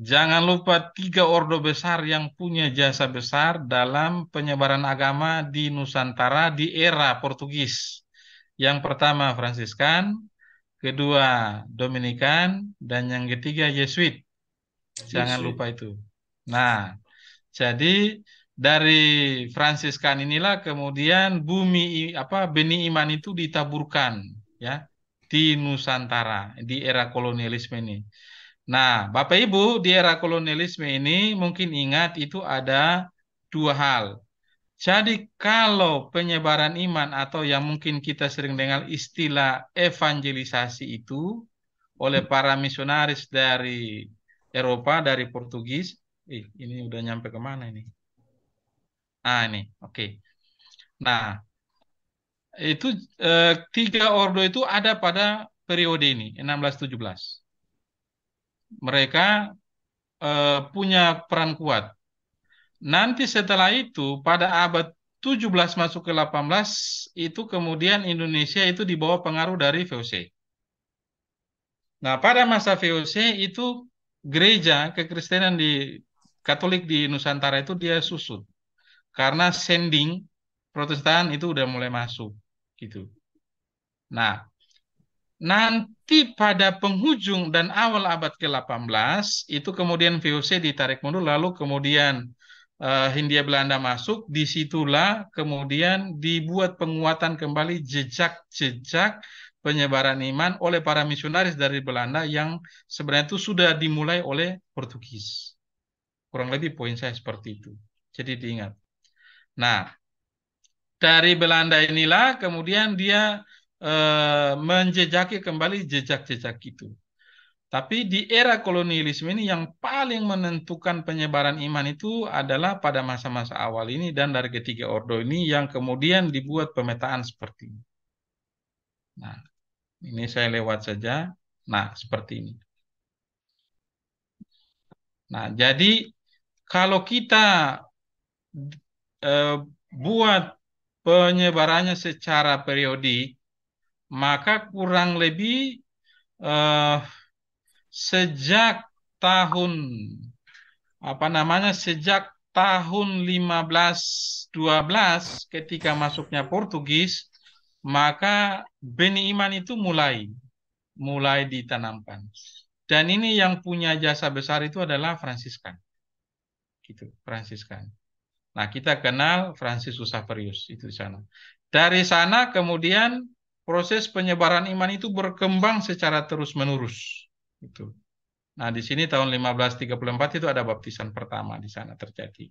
Jangan lupa tiga ordo besar yang punya jasa besar dalam penyebaran agama di Nusantara di era Portugis. Yang pertama Fransiskan, kedua Dominikan, dan yang ketiga Yesuit. Jangan lupa itu. Nah, jadi dari Fransiskan inilah kemudian bumi apa benih iman itu ditaburkan ya di Nusantara di era kolonialisme ini. Nah, Bapak Ibu di era kolonialisme ini mungkin ingat itu ada dua hal. Jadi kalau penyebaran iman atau yang mungkin kita sering dengar istilah evangelisasi itu oleh para misionaris dari Eropa dari Portugis. Eh, ini udah nyampe kemana ini? Ah, ini. Oke. Okay. Nah, itu eh, tiga ordo itu ada pada periode ini 1617. Mereka eh, punya peran kuat. Nanti setelah itu pada abad 17 masuk ke 18 itu kemudian Indonesia itu dibawa pengaruh dari VOC. Nah, pada masa VOC itu gereja kekristenan di Katolik di Nusantara itu dia susut karena sending Protestan itu udah mulai masuk gitu. Nah, nanti pada penghujung dan awal abad ke-18 itu kemudian VOC ditarik mundur lalu kemudian uh, Hindia Belanda masuk, disitulah kemudian dibuat penguatan kembali jejak-jejak penyebaran iman oleh para misionaris dari Belanda yang sebenarnya itu sudah dimulai oleh Portugis. Kurang lebih poin saya seperti itu. Jadi diingat. Nah, dari Belanda inilah kemudian dia e, menjejaki kembali jejak-jejak itu. Tapi di era kolonialisme ini yang paling menentukan penyebaran iman itu adalah pada masa-masa awal ini dan dari ketiga ordo ini yang kemudian dibuat pemetaan seperti ini. Nah, ini saya lewat saja. Nah, seperti ini. Nah, jadi kalau kita eh, buat penyebarannya secara periodik, maka kurang lebih eh, sejak tahun apa namanya sejak tahun 1512 ketika masuknya Portugis maka benih iman itu mulai mulai ditanamkan. Dan ini yang punya jasa besar itu adalah Fransiskan. Gitu, Fransiskan. Nah, kita kenal Fransiskus Saverius itu di sana. Dari sana kemudian proses penyebaran iman itu berkembang secara terus-menerus. Itu. Nah, di sini tahun 1534 itu ada baptisan pertama di sana terjadi.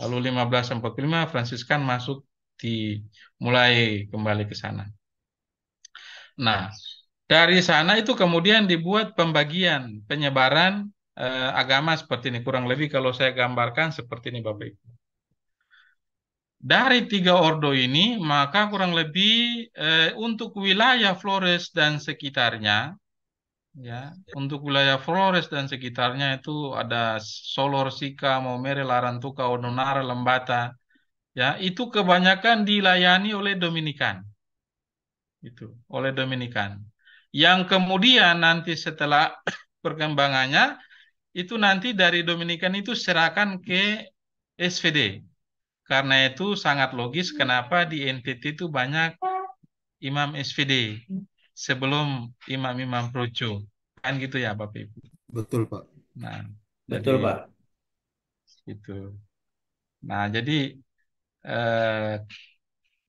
Lalu 1545 Fransiskan masuk mulai kembali ke sana. Nah, dari sana itu kemudian dibuat pembagian penyebaran eh, agama seperti ini kurang lebih kalau saya gambarkan seperti ini Bapak Ibu. Dari tiga ordo ini maka kurang lebih eh, untuk wilayah Flores dan sekitarnya ya untuk wilayah Flores dan sekitarnya itu ada Solor Sika, Momere, Larantuka, Ononara, Lembata ya itu kebanyakan dilayani oleh Dominikan itu oleh Dominikan yang kemudian nanti setelah perkembangannya itu nanti dari Dominikan itu serahkan ke SVD karena itu sangat logis kenapa di NTT itu banyak imam SVD sebelum imam-imam projo kan gitu ya Bapak Ibu betul Pak nah betul jadi, Pak itu nah jadi Eh,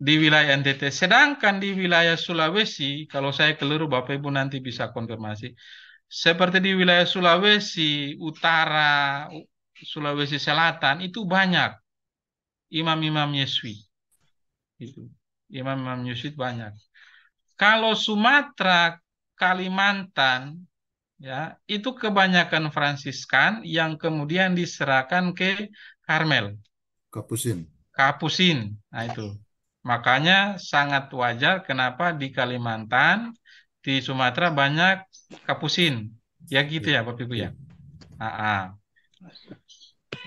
di wilayah NTT. Sedangkan di wilayah Sulawesi, kalau saya keliru Bapak Ibu nanti bisa konfirmasi. Seperti di wilayah Sulawesi Utara, Sulawesi Selatan itu banyak imam-imam Yeswi. Itu. Imam-imam Yeswi banyak. Kalau Sumatera, Kalimantan, ya itu kebanyakan Fransiskan yang kemudian diserahkan ke Karmel. Kapusin kapusin, Nah itu. Makanya sangat wajar kenapa di Kalimantan, di Sumatera banyak kapusin. Ya gitu ya, ya Bapak Ibu ya. Aa. Ya.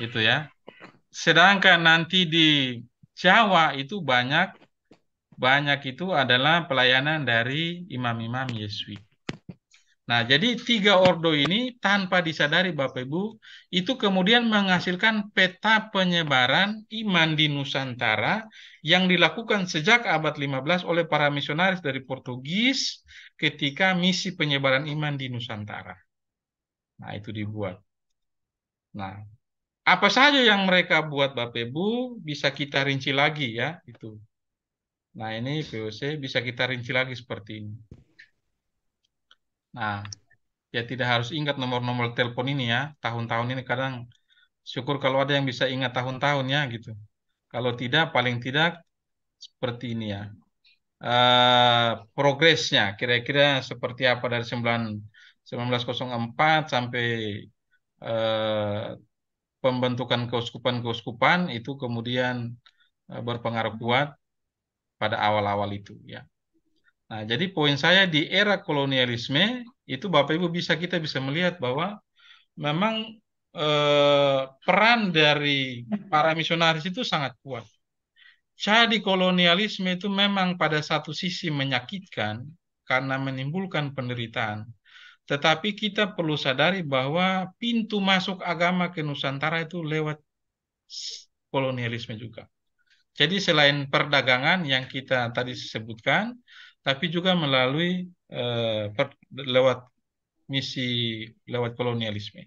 Itu ya. Sedangkan nanti di Jawa itu banyak banyak itu adalah pelayanan dari imam-imam Yesui. Nah, jadi tiga ordo ini tanpa disadari Bapak Ibu, itu kemudian menghasilkan peta penyebaran iman di Nusantara yang dilakukan sejak abad 15 oleh para misionaris dari Portugis ketika misi penyebaran iman di Nusantara. Nah, itu dibuat. Nah, apa saja yang mereka buat Bapak Ibu bisa kita rinci lagi ya itu. Nah, ini VOC bisa kita rinci lagi seperti ini. Nah, ya tidak harus ingat nomor-nomor telepon ini ya, tahun-tahun ini kadang syukur kalau ada yang bisa ingat tahun-tahunnya gitu. Kalau tidak, paling tidak seperti ini ya. Uh, progresnya kira-kira seperti apa dari 9, 1904 sampai uh, pembentukan keuskupan-keuskupan itu kemudian uh, berpengaruh kuat pada awal-awal itu ya. Nah, jadi poin saya di era kolonialisme itu Bapak Ibu bisa kita bisa melihat bahwa memang eh, peran dari para misionaris itu sangat kuat. Jadi kolonialisme itu memang pada satu sisi menyakitkan karena menimbulkan penderitaan. Tetapi kita perlu sadari bahwa pintu masuk agama ke Nusantara itu lewat kolonialisme juga. Jadi selain perdagangan yang kita tadi sebutkan, tapi juga melalui eh, per, lewat misi lewat kolonialisme.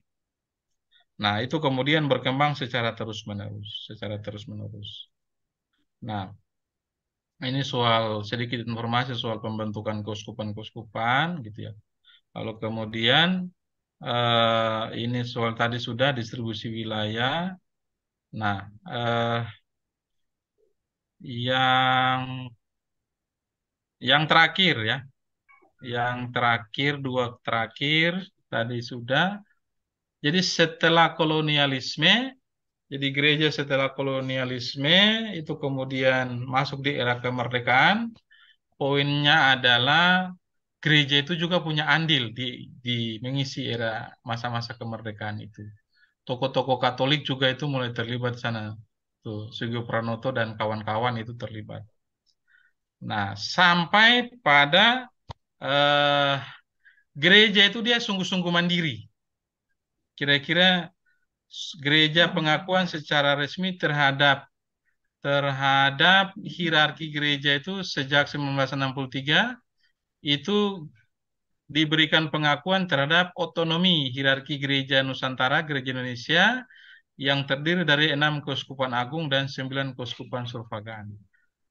Nah, itu kemudian berkembang secara terus-menerus, secara terus-menerus. Nah, ini soal sedikit informasi soal pembentukan keuskupan-keuskupan gitu ya. Lalu kemudian eh, ini soal tadi sudah distribusi wilayah. Nah, eh, yang yang terakhir ya. Yang terakhir dua terakhir tadi sudah. Jadi setelah kolonialisme, jadi gereja setelah kolonialisme itu kemudian masuk di era kemerdekaan. Poinnya adalah gereja itu juga punya andil di, di mengisi era masa-masa kemerdekaan itu. Toko-toko Katolik juga itu mulai terlibat di sana. Tuh, Sugio Pranoto dan kawan-kawan itu terlibat. Nah, sampai pada eh, gereja itu dia sungguh-sungguh mandiri. Kira-kira gereja pengakuan secara resmi terhadap terhadap hierarki gereja itu sejak 1963 itu diberikan pengakuan terhadap otonomi hierarki gereja Nusantara, gereja Indonesia, yang terdiri dari enam keuskupan agung dan sembilan keuskupan survagaan.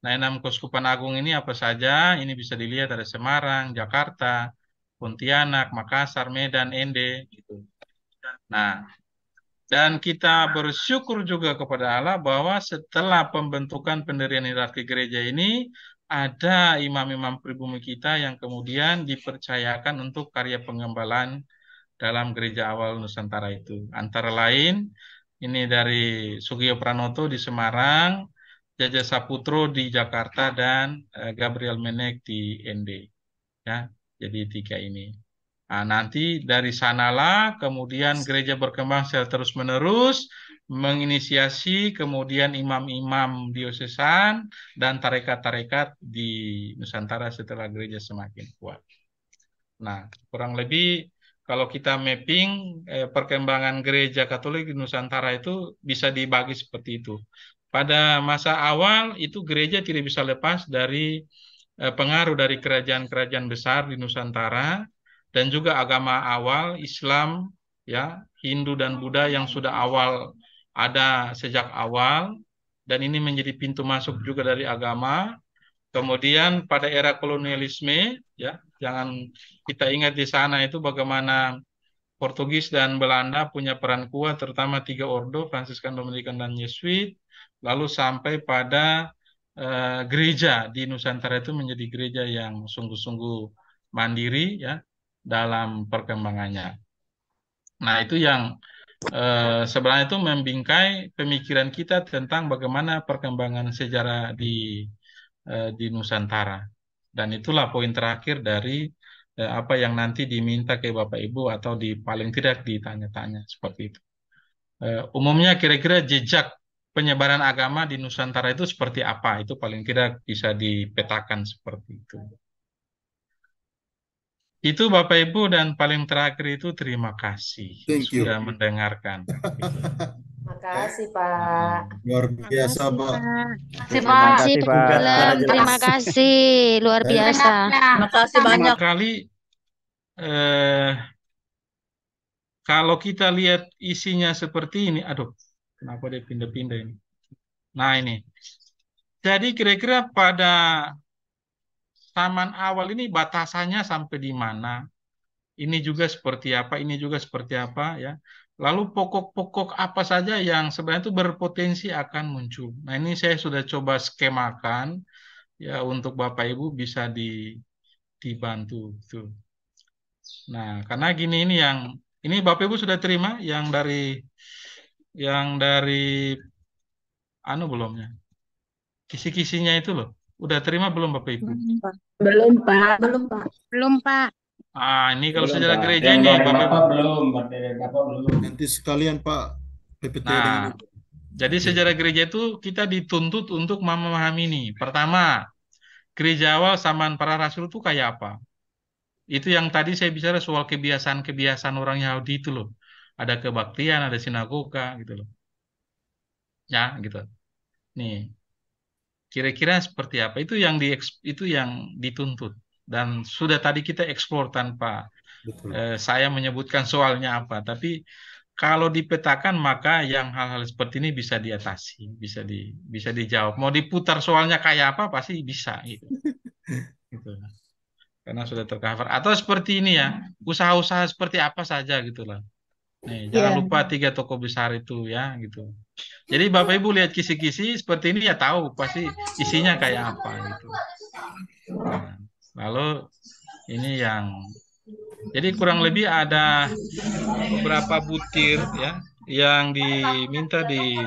Nah, enam keuskupan agung ini apa saja? Ini bisa dilihat dari Semarang, Jakarta, Pontianak, Makassar, Medan, Ende, gitu. Nah, dan kita bersyukur juga kepada Allah bahwa setelah pembentukan pendirian hierarki gereja ini, ada imam-imam pribumi kita yang kemudian dipercayakan untuk karya pengembalan dalam gereja awal Nusantara itu. Antara lain, ini dari Sugio Pranoto di Semarang, Jaja Saputro di Jakarta dan uh, Gabriel Menek di ND. Ya, jadi tiga ini. Nah, nanti dari sanalah kemudian gereja berkembang secara terus-menerus menginisiasi kemudian imam-imam diosesan dan tarekat-tarekat di Nusantara setelah gereja semakin kuat. Nah, kurang lebih kalau kita mapping eh, perkembangan gereja Katolik di Nusantara itu bisa dibagi seperti itu pada masa awal itu gereja tidak bisa lepas dari eh, pengaruh dari kerajaan-kerajaan besar di Nusantara dan juga agama awal Islam ya Hindu dan Buddha yang sudah awal ada sejak awal dan ini menjadi pintu masuk juga dari agama. Kemudian pada era kolonialisme ya jangan kita ingat di sana itu bagaimana Portugis dan Belanda punya peran kuat, terutama tiga ordo, Fransiskan, Dominikan, dan Yesuit lalu sampai pada uh, gereja di Nusantara itu menjadi gereja yang sungguh-sungguh mandiri ya dalam perkembangannya. Nah itu yang uh, sebenarnya itu membingkai pemikiran kita tentang bagaimana perkembangan sejarah di uh, di Nusantara. Dan itulah poin terakhir dari uh, apa yang nanti diminta ke Bapak Ibu atau di paling tidak ditanya-tanya seperti itu. umumnya kira-kira jejak penyebaran agama di Nusantara itu seperti apa? Itu paling tidak bisa dipetakan seperti itu. Itu Bapak Ibu dan paling terakhir itu terima kasih Thank you. sudah mendengarkan. Terima kasih Pak. Luar biasa Pak. Terima kasih Pak. Terima kasih luar biasa. Terima kasih banyak. Kali eh, kalau kita lihat isinya seperti ini, aduh Kenapa dia pindah-pindah ini? Nah ini. Jadi kira-kira pada taman awal ini batasannya sampai di mana? Ini juga seperti apa? Ini juga seperti apa? Ya. Lalu pokok-pokok apa saja yang sebenarnya itu berpotensi akan muncul. Nah ini saya sudah coba skemakan ya untuk Bapak Ibu bisa di, dibantu itu. Nah karena gini ini yang ini Bapak Ibu sudah terima yang dari yang dari anu belumnya kisi-kisinya itu loh udah terima belum Bapak Ibu belum Pak belum Pak belum Pak ah ini kalau sejarah Pak. gereja ini ya, Bapak, Bapak, Bapak belum Bapak belum nanti sekalian Pak PPT nah jadi sejarah gereja itu kita dituntut untuk memahami ini pertama gereja awal samaan para rasul itu kayak apa itu yang tadi saya bicara soal kebiasaan-kebiasaan orang Yahudi itu loh ada kebaktian, ada sinagoga gitu loh. Ya, gitu. Nih. Kira-kira seperti apa? Itu yang di itu yang dituntut dan sudah tadi kita eksplor tanpa Eh, saya menyebutkan soalnya apa, tapi kalau dipetakan maka yang hal-hal seperti ini bisa diatasi, bisa di bisa dijawab. Mau diputar soalnya kayak apa pasti bisa gitu. gitu karena sudah tercover atau seperti ini ya hmm. usaha-usaha seperti apa saja gitu gitulah Nih, iya. jangan lupa tiga toko besar itu ya gitu. Jadi Bapak Ibu lihat kisi-kisi seperti ini ya tahu pasti isinya kayak apa gitu. lalu ini yang jadi kurang lebih ada beberapa butir ya yang diminta di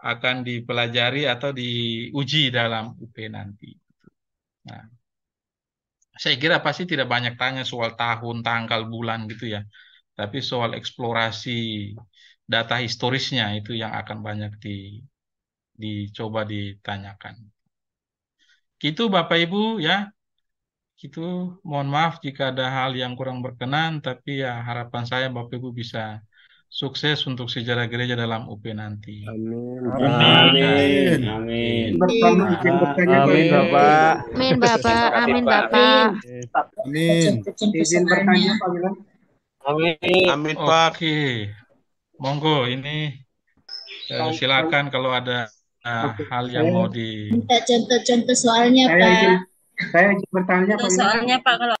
akan dipelajari atau diuji dalam UP nanti. Nah, saya kira pasti tidak banyak tanya soal tahun, tanggal, bulan gitu ya. Tapi soal eksplorasi data historisnya itu yang akan banyak di dicoba ditanyakan. Gitu Bapak Ibu ya. Gitu mohon maaf jika ada hal yang kurang berkenan tapi ya harapan saya Bapak Ibu bisa sukses untuk sejarah gereja dalam UP nanti. Amin. Amin. Amin. Amin. Amin Bapak. Amin Bapak. Amin Bapak. Amin. Izin bertanya Pak Amin. Amin Oke. Okay. Monggo ini eh, silakan kalau ada nah, hal yang saya, mau di minta contoh-contoh soalnya saya Pak. Izin, saya izin bertanya Pak. Soalnya Pak kalau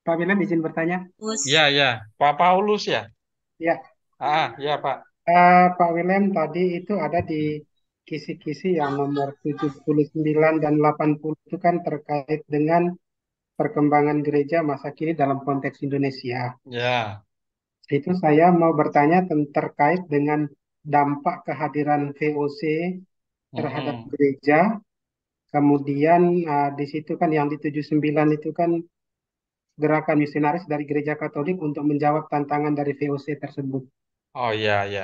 Pak Milan izin bertanya. Iya, ya. Pak Paulus ya? Ya. Ah, ya Pak. Uh, Pak William tadi itu ada di kisi-kisi yang nomor 79 dan 80 itu kan terkait dengan perkembangan gereja masa kini dalam konteks Indonesia. Ya. Itu saya mau bertanya terkait dengan dampak kehadiran VOC terhadap mm -hmm. gereja. Kemudian uh, di situ kan yang di 79 itu kan gerakan misionaris dari gereja Katolik untuk menjawab tantangan dari VOC tersebut. Oh ya ya.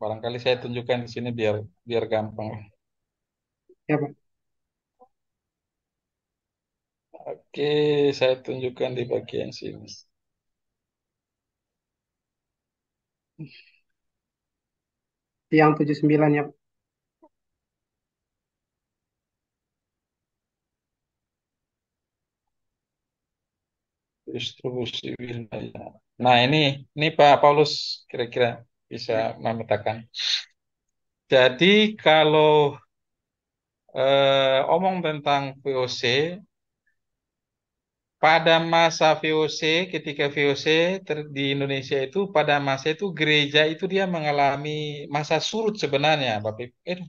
Barangkali saya tunjukkan di sini biar biar gampang. Ya, Pak. Oke, saya tunjukkan di bagian sini. Yang 79 ya. Distribusi wilayah. Nah, ini ini Pak Paulus kira-kira bisa memetakan. Jadi kalau eh, omong tentang VOC pada masa VOC, ketika VOC ter, di Indonesia itu, pada masa itu gereja itu dia mengalami masa surut sebenarnya, Bapak Ibu. Eh,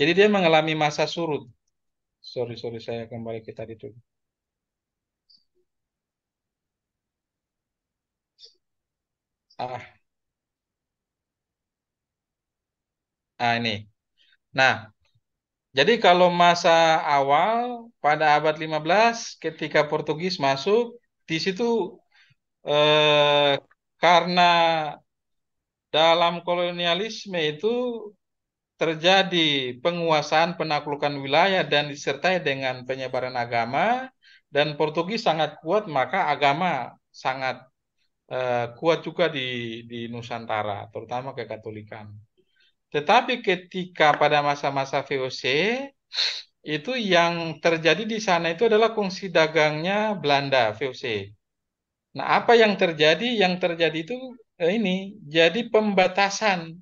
jadi dia mengalami masa surut. Sorry, sorry, saya kembali ke tadi dulu. Ah. Ah, ini. Nah, jadi kalau masa awal pada abad 15 ketika Portugis masuk di situ eh, karena dalam kolonialisme itu terjadi penguasaan penaklukan wilayah dan disertai dengan penyebaran agama dan Portugis sangat kuat maka agama sangat eh, kuat juga di di Nusantara terutama kekatolikan. Tetapi ketika pada masa-masa VOC, itu yang terjadi di sana itu adalah kongsi dagangnya Belanda, VOC. Nah, apa yang terjadi? Yang terjadi itu eh, ini, jadi pembatasan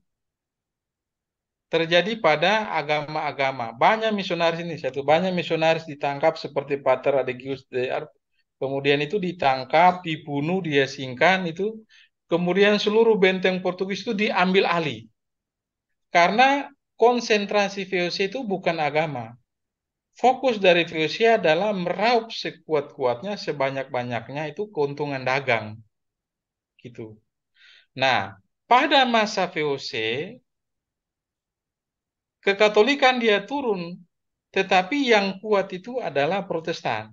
terjadi pada agama-agama. Banyak misionaris ini, satu banyak misionaris ditangkap seperti Pater Adegius Ar kemudian itu ditangkap, dibunuh, diasingkan itu, kemudian seluruh benteng Portugis itu diambil alih. Karena konsentrasi VOC itu bukan agama. Fokus dari VOC adalah meraup sekuat-kuatnya, sebanyak-banyaknya itu keuntungan dagang. Gitu. Nah, pada masa VOC, kekatolikan dia turun, tetapi yang kuat itu adalah protestan.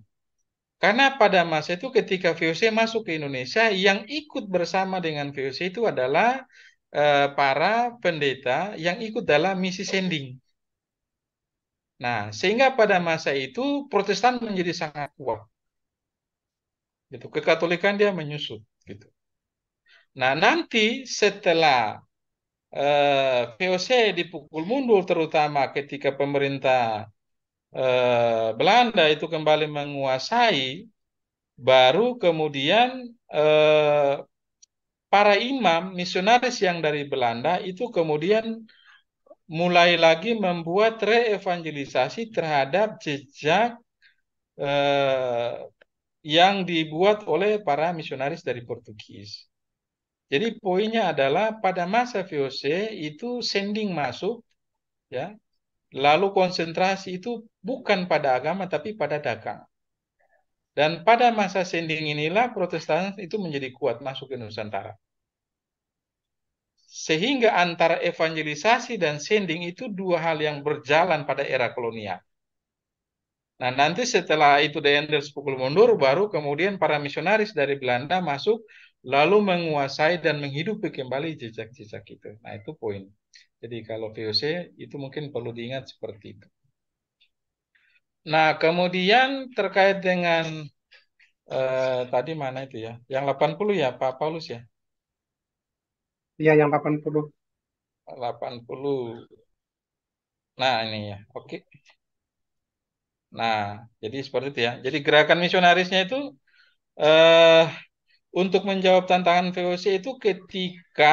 Karena pada masa itu ketika VOC masuk ke Indonesia, yang ikut bersama dengan VOC itu adalah Eh, para pendeta yang ikut dalam misi sending. Nah, sehingga pada masa itu Protestan menjadi sangat kuat. Gitu. Kekatolikan dia menyusut gitu. Nah, nanti setelah eh, VOC dipukul mundur terutama ketika pemerintah eh, Belanda itu kembali menguasai baru kemudian eh, para imam misionaris yang dari Belanda itu kemudian mulai lagi membuat reevangelisasi terhadap jejak eh, yang dibuat oleh para misionaris dari Portugis. Jadi poinnya adalah pada masa VOC itu sending masuk ya. Lalu konsentrasi itu bukan pada agama tapi pada dagang. Dan pada masa sending inilah protestan itu menjadi kuat masuk ke Nusantara. Sehingga antara evangelisasi dan sending itu dua hal yang berjalan pada era kolonial. Nah, nanti setelah itu The Enders pukul mundur, baru kemudian para misionaris dari Belanda masuk, lalu menguasai dan menghidupi kembali jejak-jejak itu. Nah, itu poin. Jadi kalau VOC itu mungkin perlu diingat seperti itu. Nah, kemudian terkait dengan eh, tadi mana itu ya? Yang 80 ya, Pak Paulus ya? Iya, yang 80. 80. Nah, ini ya. Oke. Nah, jadi seperti itu ya. Jadi gerakan misionarisnya itu eh untuk menjawab tantangan VOC itu ketika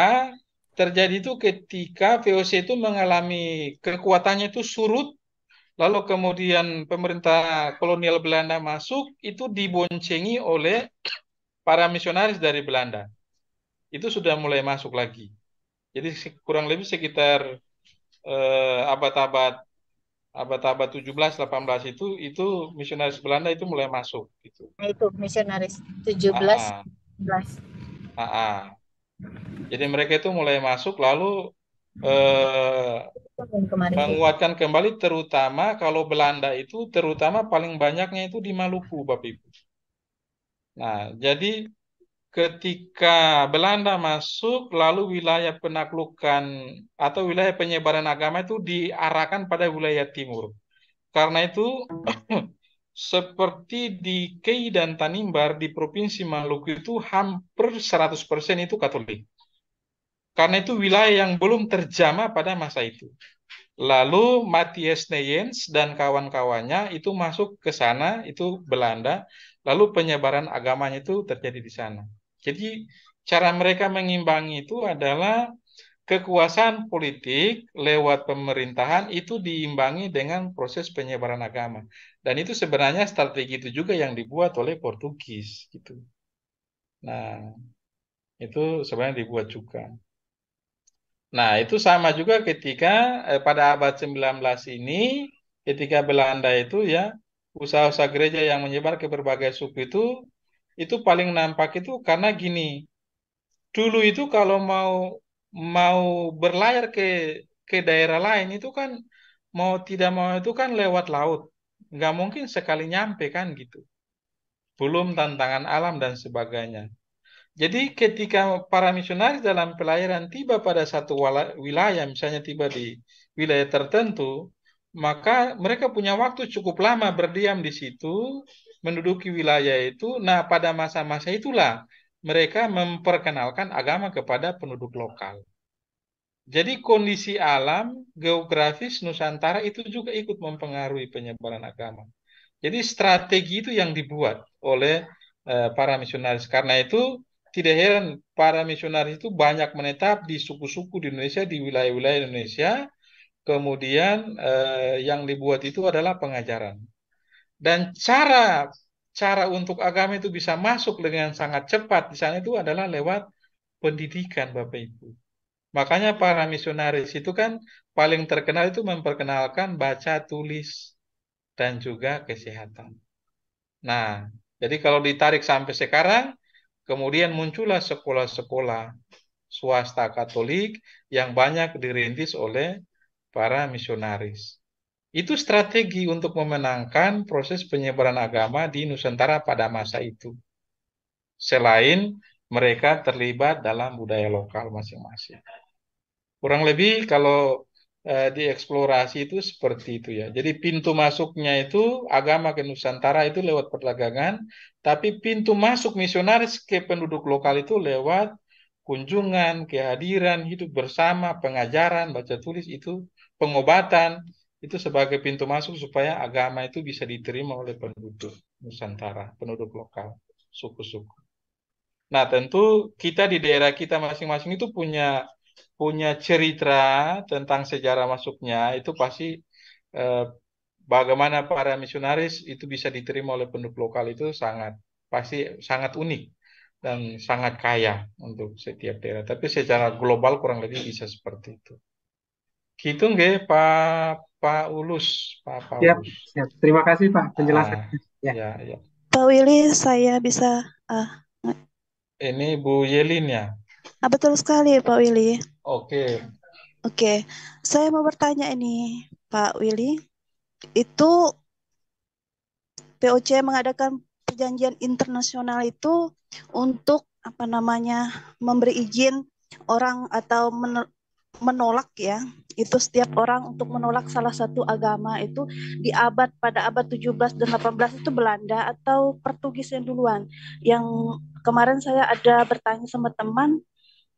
terjadi itu ketika VOC itu mengalami kekuatannya itu surut Lalu kemudian pemerintah kolonial Belanda masuk, itu diboncengi oleh para misionaris dari Belanda. Itu sudah mulai masuk lagi. Jadi kurang lebih sekitar abad-abad eh, abad-abad 17 18 itu itu misionaris Belanda itu mulai masuk gitu. Oh, itu misionaris 17 18. Ah, ah. Ah, ah. Jadi mereka itu mulai masuk lalu eh, kemarin. Menguatkan kembali terutama kalau Belanda itu terutama paling banyaknya itu di Maluku, Bapak Ibu. Nah, jadi ketika Belanda masuk lalu wilayah penaklukan atau wilayah penyebaran agama itu diarahkan pada wilayah timur. Karena itu seperti di Kei dan Tanimbar di Provinsi Maluku itu hampir 100% itu Katolik. Karena itu wilayah yang belum terjama pada masa itu. Lalu Matthias Neyens dan kawan-kawannya itu masuk ke sana, itu Belanda. Lalu penyebaran agamanya itu terjadi di sana. Jadi cara mereka mengimbangi itu adalah kekuasaan politik lewat pemerintahan itu diimbangi dengan proses penyebaran agama. Dan itu sebenarnya strategi itu juga yang dibuat oleh Portugis gitu. Nah, itu sebenarnya dibuat juga. Nah, itu sama juga ketika eh, pada abad 19 ini ketika Belanda itu ya usaha-usaha gereja yang menyebar ke berbagai suku itu itu paling nampak itu karena gini. Dulu itu kalau mau mau berlayar ke ke daerah lain itu kan mau tidak mau itu kan lewat laut. Nggak mungkin sekali nyampe kan gitu. Belum tantangan alam dan sebagainya. Jadi ketika para misionaris dalam pelayaran tiba pada satu wilayah, misalnya tiba di wilayah tertentu, maka mereka punya waktu cukup lama berdiam di situ, menduduki wilayah itu. Nah, pada masa-masa itulah mereka memperkenalkan agama kepada penduduk lokal. Jadi kondisi alam, geografis Nusantara itu juga ikut mempengaruhi penyebaran agama. Jadi strategi itu yang dibuat oleh eh, para misionaris. Karena itu tidak heran para misionaris itu banyak menetap di suku-suku di Indonesia, di wilayah-wilayah Indonesia. Kemudian eh, yang dibuat itu adalah pengajaran. Dan cara cara untuk agama itu bisa masuk dengan sangat cepat di sana itu adalah lewat pendidikan Bapak Ibu. Makanya para misionaris itu kan paling terkenal itu memperkenalkan baca, tulis, dan juga kesehatan. Nah, jadi kalau ditarik sampai sekarang, Kemudian muncullah sekolah-sekolah swasta Katolik yang banyak dirintis oleh para misionaris. Itu strategi untuk memenangkan proses penyebaran agama di Nusantara pada masa itu. Selain mereka terlibat dalam budaya lokal masing-masing. Kurang lebih kalau di eh, dieksplorasi itu seperti itu ya. Jadi pintu masuknya itu agama ke Nusantara itu lewat perdagangan, tapi pintu masuk misionaris ke penduduk lokal itu lewat kunjungan, kehadiran, hidup bersama, pengajaran, baca tulis itu pengobatan itu sebagai pintu masuk supaya agama itu bisa diterima oleh penduduk Nusantara, penduduk lokal, suku-suku. Nah, tentu kita di daerah kita masing-masing itu punya punya cerita tentang sejarah masuknya itu pasti eh, bagaimana para misionaris itu bisa diterima oleh penduduk lokal itu sangat pasti sangat unik dan sangat kaya untuk setiap daerah. Tapi secara global kurang lebih bisa seperti itu. Gitu nggih Pak Pak Ulus, Pak Pak siap, Ulus. Siap. Terima kasih Pak penjelasan. Ah, ya. ya, ya. Pak Willy, saya bisa uh... Ini Bu Yelin ya. Ah, betul sekali Pak Willy. Oke. Oke, saya mau bertanya ini, Pak Willy. Itu POC mengadakan perjanjian internasional itu untuk apa namanya memberi izin orang atau menolak ya itu setiap orang untuk menolak salah satu agama itu di abad pada abad 17 dan 18 itu Belanda atau Portugis yang duluan yang kemarin saya ada bertanya sama teman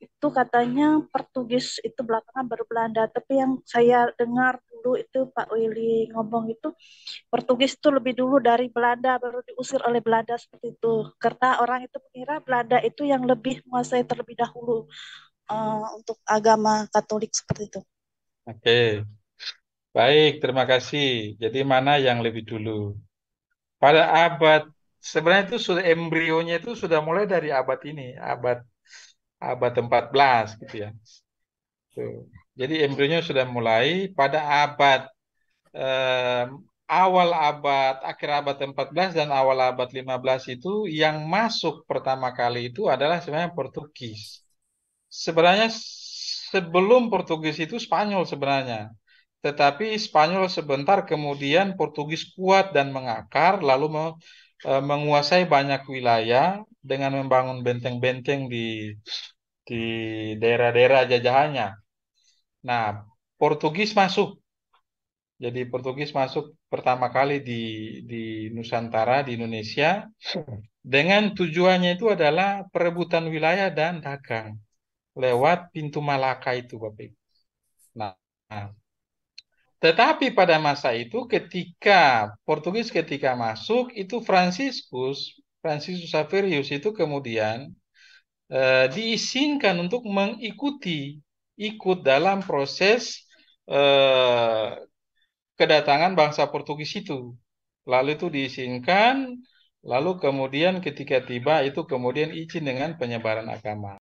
itu katanya Portugis itu belakangan baru Belanda tapi yang saya dengar dulu itu Pak Willy ngomong itu Portugis itu lebih dulu dari Belanda baru diusir oleh Belanda seperti itu karena orang itu mengira Belanda itu yang lebih menguasai terlebih dahulu uh, untuk agama Katolik seperti itu. Oke. Okay. Baik, terima kasih. Jadi mana yang lebih dulu? Pada abad sebenarnya itu sudah embrionya itu sudah mulai dari abad ini, abad abad 14 gitu ya. Jadi embrionya sudah mulai pada abad eh, awal abad akhir abad 14 dan awal abad 15 itu yang masuk pertama kali itu adalah sebenarnya Portugis. Sebenarnya sebelum Portugis itu Spanyol sebenarnya. Tetapi Spanyol sebentar kemudian Portugis kuat dan mengakar lalu Eh, menguasai banyak wilayah dengan membangun benteng-benteng di di daerah-daerah jajahannya. Nah, Portugis masuk. Jadi Portugis masuk pertama kali di di Nusantara di Indonesia dengan tujuannya itu adalah perebutan wilayah dan dagang lewat pintu Malaka itu Bapak Nah, Nah, tetapi pada masa itu ketika Portugis ketika masuk itu Franciscus Franciscus Saverius itu kemudian eh, diizinkan untuk mengikuti ikut dalam proses eh, kedatangan bangsa Portugis itu. Lalu itu diizinkan, lalu kemudian ketika tiba itu kemudian izin dengan penyebaran agama.